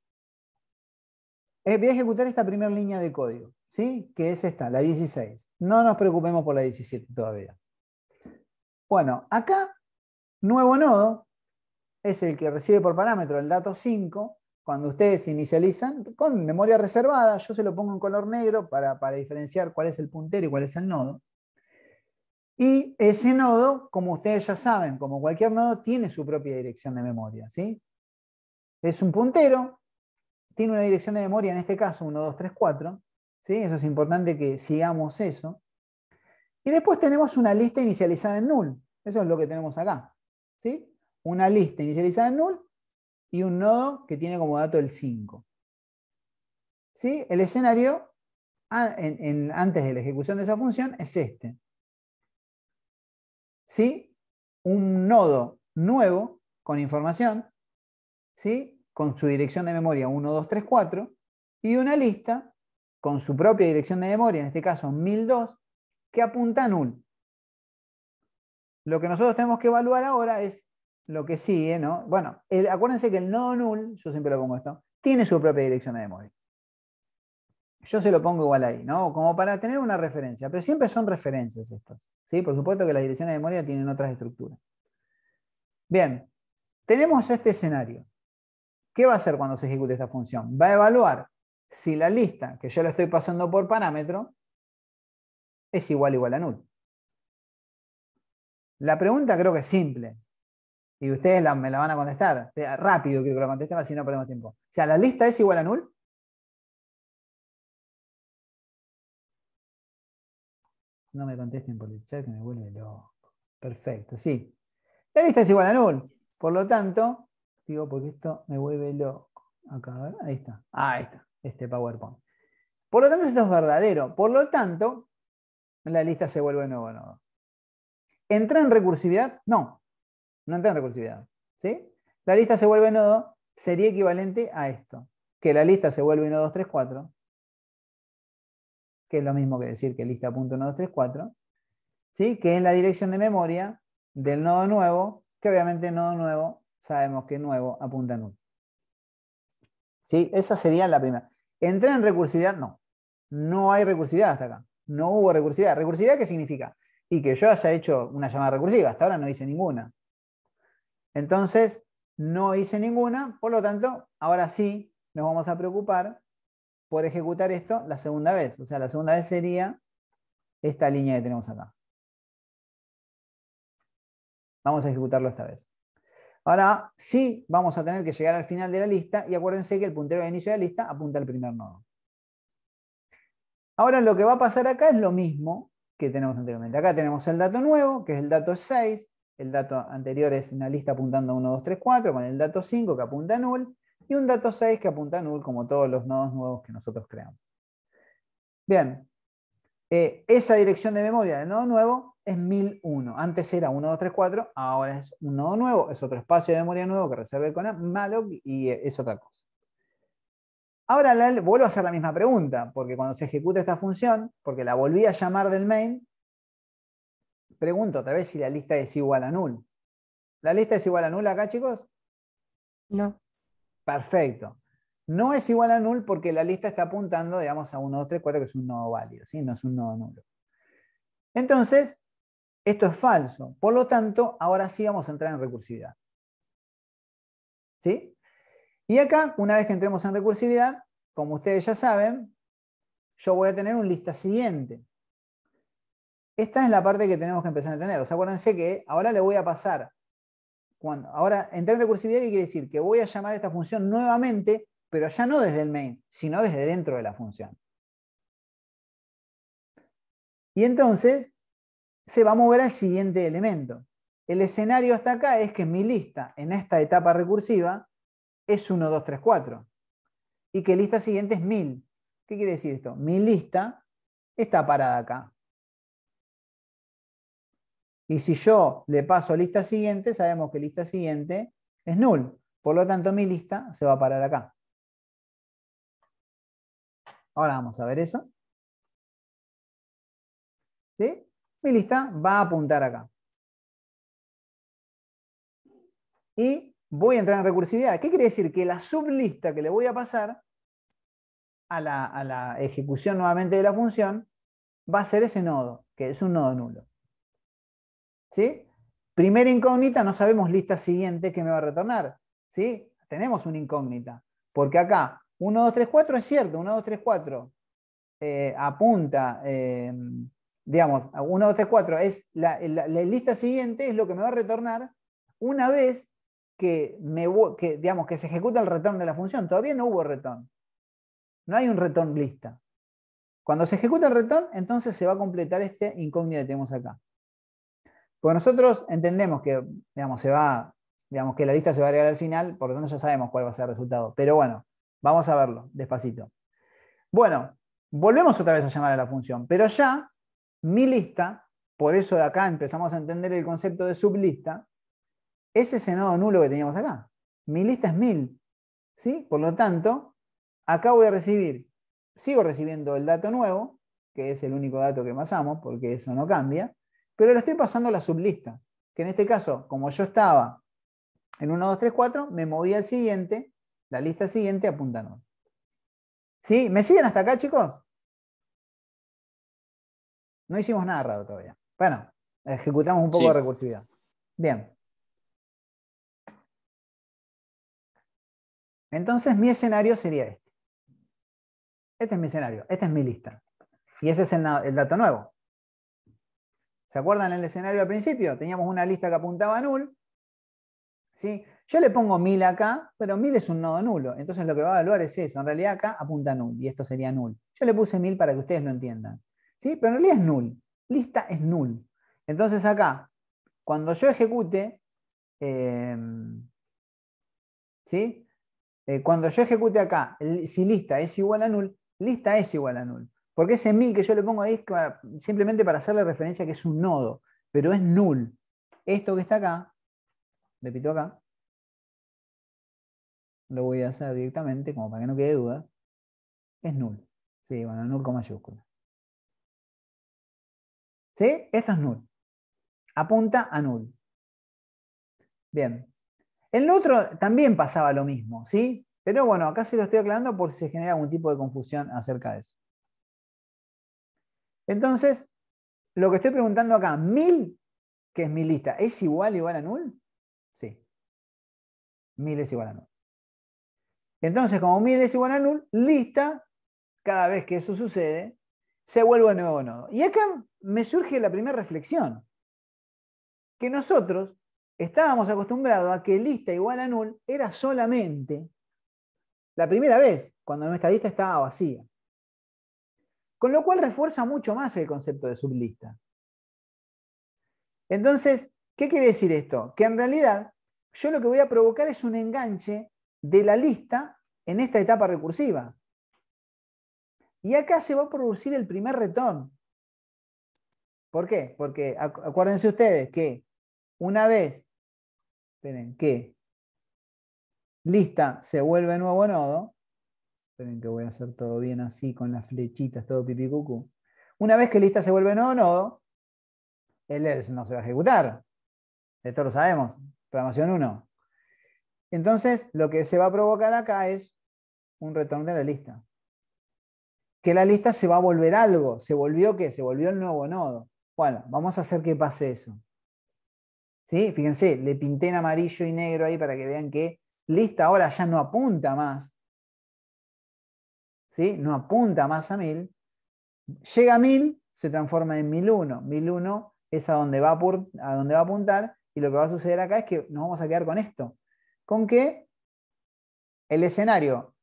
Eh, voy a ejecutar esta primera línea de código, ¿sí? que es esta, la 16. No nos preocupemos por la 17 todavía. Bueno, acá, nuevo nodo, es el que recibe por parámetro el dato 5. Cuando ustedes inicializan con memoria reservada, yo se lo pongo en color negro para, para diferenciar cuál es el puntero y cuál es el nodo. Y ese nodo, como ustedes ya saben, como cualquier nodo, tiene su propia dirección de memoria. ¿sí? es un puntero, tiene una dirección de memoria, en este caso 1, 2, 3, 4. ¿sí? Eso es importante que sigamos eso. Y después tenemos una lista inicializada en null. Eso es lo que tenemos acá. ¿sí? Una lista inicializada en null y un nodo que tiene como dato el 5. ¿Sí? El escenario antes de la ejecución de esa función es este. ¿Sí? Un nodo nuevo con información con su dirección de memoria 1, 2, 3, 4, y una lista con su propia dirección de memoria, en este caso 1002, que apunta a null. Lo que nosotros tenemos que evaluar ahora es lo que sigue, ¿no? Bueno, acuérdense que el nodo null, yo siempre lo pongo esto, tiene su propia dirección de memoria. Yo se lo pongo igual ahí, ¿no? Como para tener una referencia, pero siempre son referencias estos. ¿sí? Por supuesto que las direcciones de memoria tienen otras estructuras. Bien, tenemos este escenario. ¿Qué va a hacer cuando se ejecute esta función? Va a evaluar si la lista que yo la estoy pasando por parámetro es igual igual a null. La pregunta creo que es simple. Y ustedes me la van a contestar. Rápido quiero que la contesten, así no perdemos tiempo. O sea, ¿la lista es igual a null? No me contesten por el chat que me vuelve loco. Perfecto, sí. La lista es igual a null. Por lo tanto, digo, porque esto me vuelve loco. Acá, a ver, ahí está. Ah, ahí está, este PowerPoint. Por lo tanto, esto es verdadero. Por lo tanto, la lista se vuelve nuevo nodo. ¿Entra en recursividad? No, no entra en recursividad. ¿sí? La lista se vuelve nodo sería equivalente a esto. Que la lista se vuelve nodo 3, 4. Que es lo mismo que decir que 4. ¿sí? Que es la dirección de memoria del nodo nuevo. Que obviamente el nodo nuevo sabemos que nuevo apunta en uno. ¿Sí? Esa sería la primera. ¿Entré en recursividad? No. No hay recursividad hasta acá. No hubo recursividad. ¿Recursividad qué significa? Y que yo haya hecho una llamada recursiva. Hasta ahora no hice ninguna. Entonces, no hice ninguna. Por lo tanto, ahora sí nos vamos a preocupar por ejecutar esto la segunda vez. O sea, la segunda vez sería esta línea que tenemos acá. Vamos a ejecutarlo esta vez. Ahora sí vamos a tener que llegar al final de la lista y acuérdense que el puntero de inicio de la lista apunta al primer nodo. Ahora lo que va a pasar acá es lo mismo que tenemos anteriormente. Acá tenemos el dato nuevo, que es el dato 6, el dato anterior es una lista apuntando a 1, 2, 3, 4, con el dato 5 que apunta a null, y un dato 6 que apunta a null, como todos los nodos nuevos que nosotros creamos. Bien, eh, esa dirección de memoria del nodo nuevo es 1001. Antes era 1234, ahora es un nodo nuevo, es otro espacio de memoria nuevo que reserva con malloc y eh, es otra cosa. Ahora vuelvo a hacer la misma pregunta, porque cuando se ejecuta esta función, porque la volví a llamar del main, pregunto otra vez si la lista es igual a null. ¿La lista es igual a null acá, chicos? No. Perfecto. No es igual a null porque la lista está apuntando, digamos, a 1, 2, 3, 4, que es un nodo válido, ¿sí? no es un nodo nulo. Entonces, esto es falso. Por lo tanto, ahora sí vamos a entrar en recursividad. ¿Sí? Y acá, una vez que entremos en recursividad, como ustedes ya saben, yo voy a tener un lista siguiente. Esta es la parte que tenemos que empezar a tener. O sea, acuérdense que ahora le voy a pasar. Cuando, ahora, entrar en recursividad, ¿qué quiere decir? Que voy a llamar esta función nuevamente, pero ya no desde el main, sino desde dentro de la función. Y entonces, se va a mover al siguiente elemento. El escenario hasta acá es que mi lista en esta etapa recursiva es 1, 2, 3, 4. Y que lista siguiente es 1000. ¿Qué quiere decir esto? Mi lista está parada acá. Y si yo le paso a lista siguiente, sabemos que lista siguiente es null. Por lo tanto, mi lista se va a parar acá. Ahora vamos a ver eso. ¿Sí? Mi lista va a apuntar acá. Y voy a entrar en recursividad. ¿Qué quiere decir? Que la sublista que le voy a pasar a la, ejecución nuevamente de la función va a ser ese nodo, que es un nodo nulo. ¿Sí? Primera incógnita, no sabemos lista siguiente que me va a retornar. ¿Sí? Tenemos una incógnita. Porque acá, 1, 2, 3, 4 es cierto, 1, 2, 3, 4 apunta eh, digamos, 1, 2, 3, 4, es la, lista siguiente es lo que me va a retornar una vez que, digamos, que se ejecuta el return de la función. Todavía no hubo return. No hay un return lista. Cuando se ejecuta el return, entonces se va a completar este incógnito que tenemos acá. Porque nosotros entendemos que, digamos, que la lista se va a agregar al final, por lo tanto ya sabemos cuál va a ser el resultado. Pero bueno, vamos a verlo despacito. Bueno, volvemos otra vez a llamar a la función, pero ya mi lista, por eso de acá empezamos a entender el concepto de sublista, es ese nodo nulo que teníamos acá. Mi lista es 1000. ¿sí? Por lo tanto, acá voy a recibir, sigo recibiendo el dato nuevo, que es el único dato que pasamos, porque eso no cambia, pero le estoy pasando a la sublista, que en este caso, como yo estaba en 1, 2, 3, 4, me moví al siguiente, la lista siguiente apunta a ¿Sí? ¿Me siguen hasta acá, chicos? No hicimos nada raro todavía. Bueno, ejecutamos un poco de recursividad. Bien. Entonces mi escenario sería este. Este es mi escenario, esta es mi lista. Y ese es el, dato nuevo. ¿Se acuerdan el escenario al principio? Teníamos una lista que apuntaba a null. ¿sí? Yo le pongo mil acá, pero mil es un nodo nulo. Entonces lo que va a evaluar es eso. En realidad acá apunta a null y esto sería null. Yo le puse mil para que ustedes lo entiendan. ¿sí? Pero en realidad es null. Lista es null. Entonces acá, cuando yo ejecute, em, ¿sí? Eh, cuando yo ejecute acá, si lista es igual a null, lista es igual a null. Porque ese mil que yo le pongo ahí es simplemente para hacerle referencia que es un nodo, pero es null. Esto que está acá, repito acá, lo voy a hacer directamente como para que no quede duda, es null. Sí, bueno, null con mayúscula. ¿Sí? Esto es null. Apunta a null. Bien. el otro también pasaba lo mismo, ¿sí? Pero bueno, acá se lo estoy aclarando por si se genera algún tipo de confusión acerca de eso. Entonces, lo que estoy preguntando acá, 1000, que es mi lista, ¿es igual igual a null? Sí. 1000 es igual a null. Entonces, como mil es igual a null, lista, cada vez que eso sucede, se vuelve nuevo nodo. Y acá me surge la primera reflexión, que nosotros estábamos acostumbrados a que lista igual a null era solamente la primera vez, cuando nuestra lista estaba vacía. Con lo cual refuerza mucho más el concepto de sublista. Entonces, ¿qué quiere decir esto? Que en realidad yo lo que voy a provocar es un enganche de la lista en esta etapa recursiva. Y acá se va a producir el primer retón. ¿Por qué? Porque acuérdense ustedes que una vez esperen, que lista se vuelve nuevo nodo, esperen que voy a hacer todo bien así con las flechitas, todo pipi-cucu. Una vez que lista se vuelve nuevo nodo, el else no se va a ejecutar. Esto lo sabemos, programación 1. Entonces, lo que se va a provocar acá es un retorno de la lista que la lista se va a volver algo. ¿Se volvió qué? Se volvió el nuevo nodo. Bueno, vamos a hacer que pase eso. ¿Sí? Fíjense, le pinté en amarillo y negro ahí para que vean que lista ahora ya no apunta más. ¿Sí? No apunta más a 1000. Llega a 1000, se transforma en 1001. 1001 es a donde, va a, a donde va a apuntar y lo que va a suceder acá es que nos vamos a quedar con esto. Con que el escenario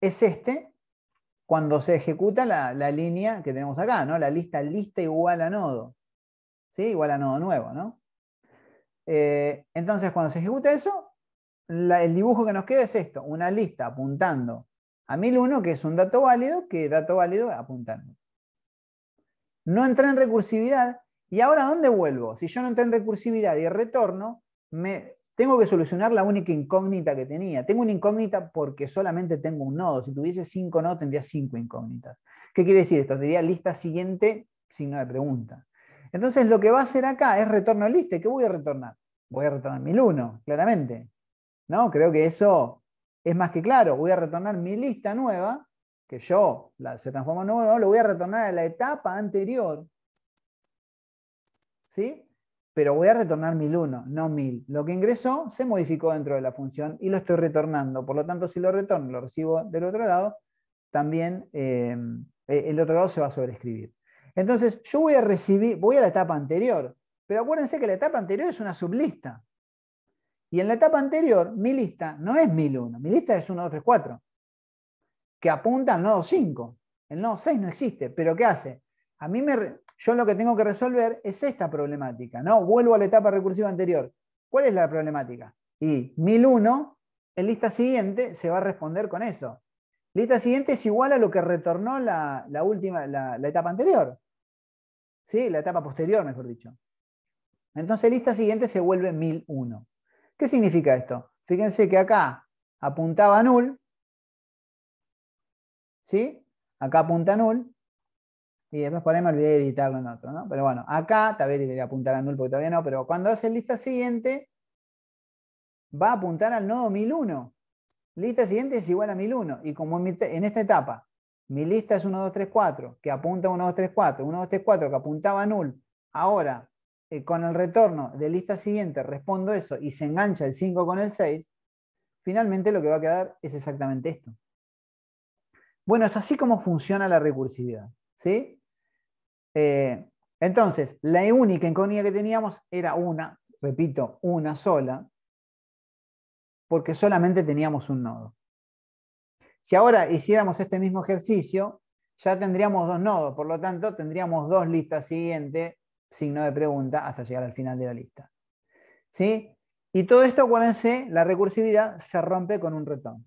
es este cuando se ejecuta la, línea que tenemos acá, ¿no? La lista lista igual a nodo. ¿Sí? Igual a nodo nuevo, eh, entonces, cuando se ejecuta eso, el dibujo que nos queda es esto, una lista apuntando a 1001, que es un dato válido, que dato válido apuntando. No entra en recursividad, y ahora ¿dónde vuelvo? Si yo no entré en recursividad y retorno, me tengo que solucionar la única incógnita que tenía. Tengo una incógnita porque solamente tengo un nodo. Si tuviese cinco nodos, tendría cinco incógnitas. ¿Qué quiere decir esto? Tendría lista siguiente, signo de pregunta. Entonces, lo que va a hacer acá es retorno lista. qué voy a retornar? Voy a retornar uno, claramente. ¿No? Creo que eso es más que claro. Voy a retornar mi lista nueva, que yo la, se transforma en nuevo, ¿no? lo voy a retornar a la etapa anterior. ¿Sí? pero voy a retornar 1001, no 1000. Lo que ingresó se modificó dentro de la función y lo estoy retornando. Por lo tanto, si lo retorno, lo recibo del otro lado, también eh, eh, el otro lado se va a sobreescribir. Entonces, yo voy a recibir, voy a la etapa anterior, pero acuérdense que la etapa anterior es una sublista. Y en la etapa anterior, mi lista no es 1001, mi lista es 1, 2, 3, 4, que apunta al nodo 5. El nodo 6 no existe, pero ¿qué hace? A mí me, yo lo que tengo que resolver es esta problemática, ¿no? Vuelvo a la etapa recursiva anterior. ¿Cuál es la problemática? Y 1001, en lista siguiente, se va a responder con eso. Lista siguiente es igual a lo que retornó la, última, la, etapa anterior. ¿Sí? La etapa posterior, mejor dicho. Entonces, lista siguiente se vuelve 1001. ¿Qué significa esto? Fíjense que acá apuntaba null. ¿Sí? Acá apunta null. Y después por ahí me olvidé de editarlo en otro, ¿no? Pero bueno, acá, tal vez le voy a apuntar a null porque todavía no, pero cuando hace lista siguiente, va a apuntar al nodo 1001. Lista siguiente es igual a 1001. Y como en, esta etapa, mi lista es 1, 2, 3, 4, que apunta a 1, 2, 3, 4, 1, 2, 3, 4, que apuntaba a null. Ahora, eh, con el retorno de lista siguiente, respondo eso y se engancha el 5 con el 6, finalmente lo que va a quedar es exactamente esto. Bueno, es así como funciona la recursividad. ¿sí? Eh, entonces, la única incógnita que teníamos era una, repito, una sola, porque solamente teníamos un nodo. Si ahora hiciéramos este mismo ejercicio, ya tendríamos dos nodos, por lo tanto tendríamos dos listas siguientes, signo de pregunta, hasta llegar al final de la lista. Y todo esto, acuérdense, la recursividad se rompe con un retón.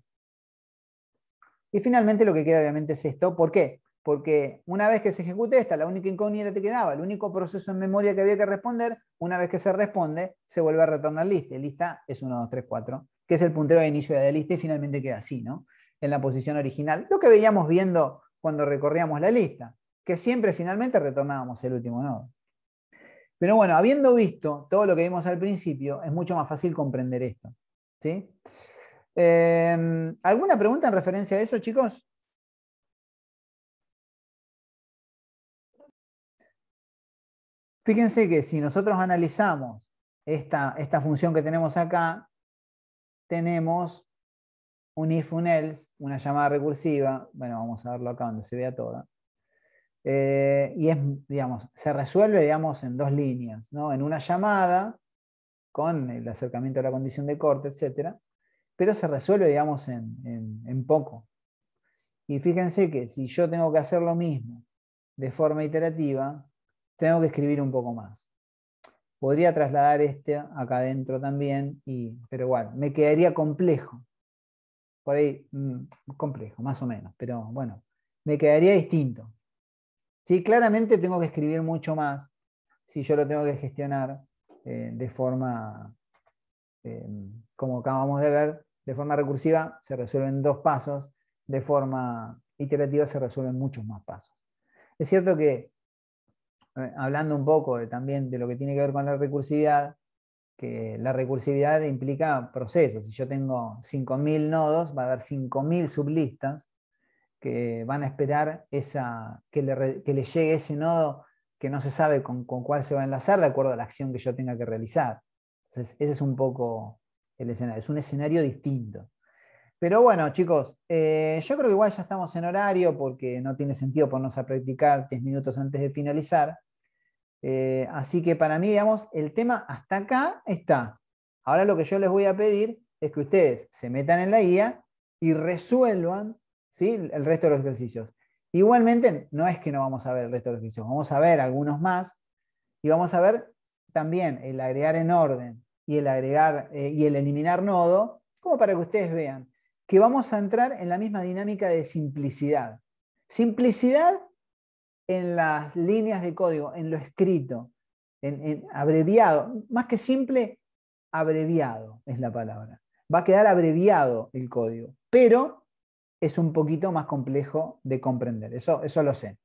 Y finalmente lo que queda obviamente es esto. ¿Por qué? porque una vez que se ejecute esta, la única incógnita que quedaba, el único proceso en memoria que había que responder, una vez que se responde, se vuelve a retornar lista. Lista es 1, 2, 3, 4, que es el puntero de inicio de la lista y finalmente queda así, ¿no? En la posición original. Lo que veíamos viendo cuando recorríamos la lista, que siempre finalmente retornábamos el último nodo. Pero bueno, habiendo visto todo lo que vimos al principio, es mucho más fácil comprender esto. ¿sí? Em, ¿Alguna pregunta en referencia a eso, chicos? Fíjense que si nosotros analizamos esta, función que tenemos acá, tenemos un if, un else, una llamada recursiva, bueno, vamos a verlo acá donde se vea toda, eh, y es, digamos, se resuelve, digamos, en dos líneas, ¿no? En una llamada, con el acercamiento a la condición de corte, etc., pero se resuelve, digamos, en poco. Y fíjense que si yo tengo que hacer lo mismo de forma iterativa, tengo que escribir un poco más. Podría trasladar este acá adentro también, y, pero igual, me quedaría complejo. Por ahí, mm, complejo, más o menos, pero bueno, me quedaría distinto. Sí, claramente tengo que escribir mucho más si yo lo tengo que gestionar eh, de forma, em, como acabamos de ver, de forma recursiva se resuelven dos pasos, de forma iterativa se resuelven muchos más pasos. Es cierto que eh, hablando un poco también de lo que tiene que ver con la recursividad, que la recursividad implica procesos. Si yo tengo 5.000 nodos, va a haber 5.000 sublistas que van a esperar esa, que, le, llegue ese nodo que no se sabe con, cuál se va a enlazar de acuerdo a la acción que yo tenga que realizar. ese es un poco el escenario. Es un escenario distinto. Pero bueno, chicos, eh, yo creo que igual ya estamos en horario porque no tiene sentido ponernos a practicar 10 minutos antes de finalizar. Eh, así que para mí, digamos, el tema hasta acá está. Ahora lo que yo les voy a pedir es que ustedes se metan en la guía y resuelvan ¿sí? el resto de los ejercicios. Igualmente, no es que no vamos a ver el resto de los ejercicios, vamos a ver algunos más y vamos a ver también el agregar en orden y el agregar eh, y el eliminar nodo, como para que ustedes vean que vamos a entrar en la misma dinámica de simplicidad. Simplicidad en las líneas de código, en lo escrito, en, abreviado. Más que simple, abreviado es la palabra. Va a quedar abreviado el código, pero es un poquito más complejo de comprender. Eso, eso lo sé.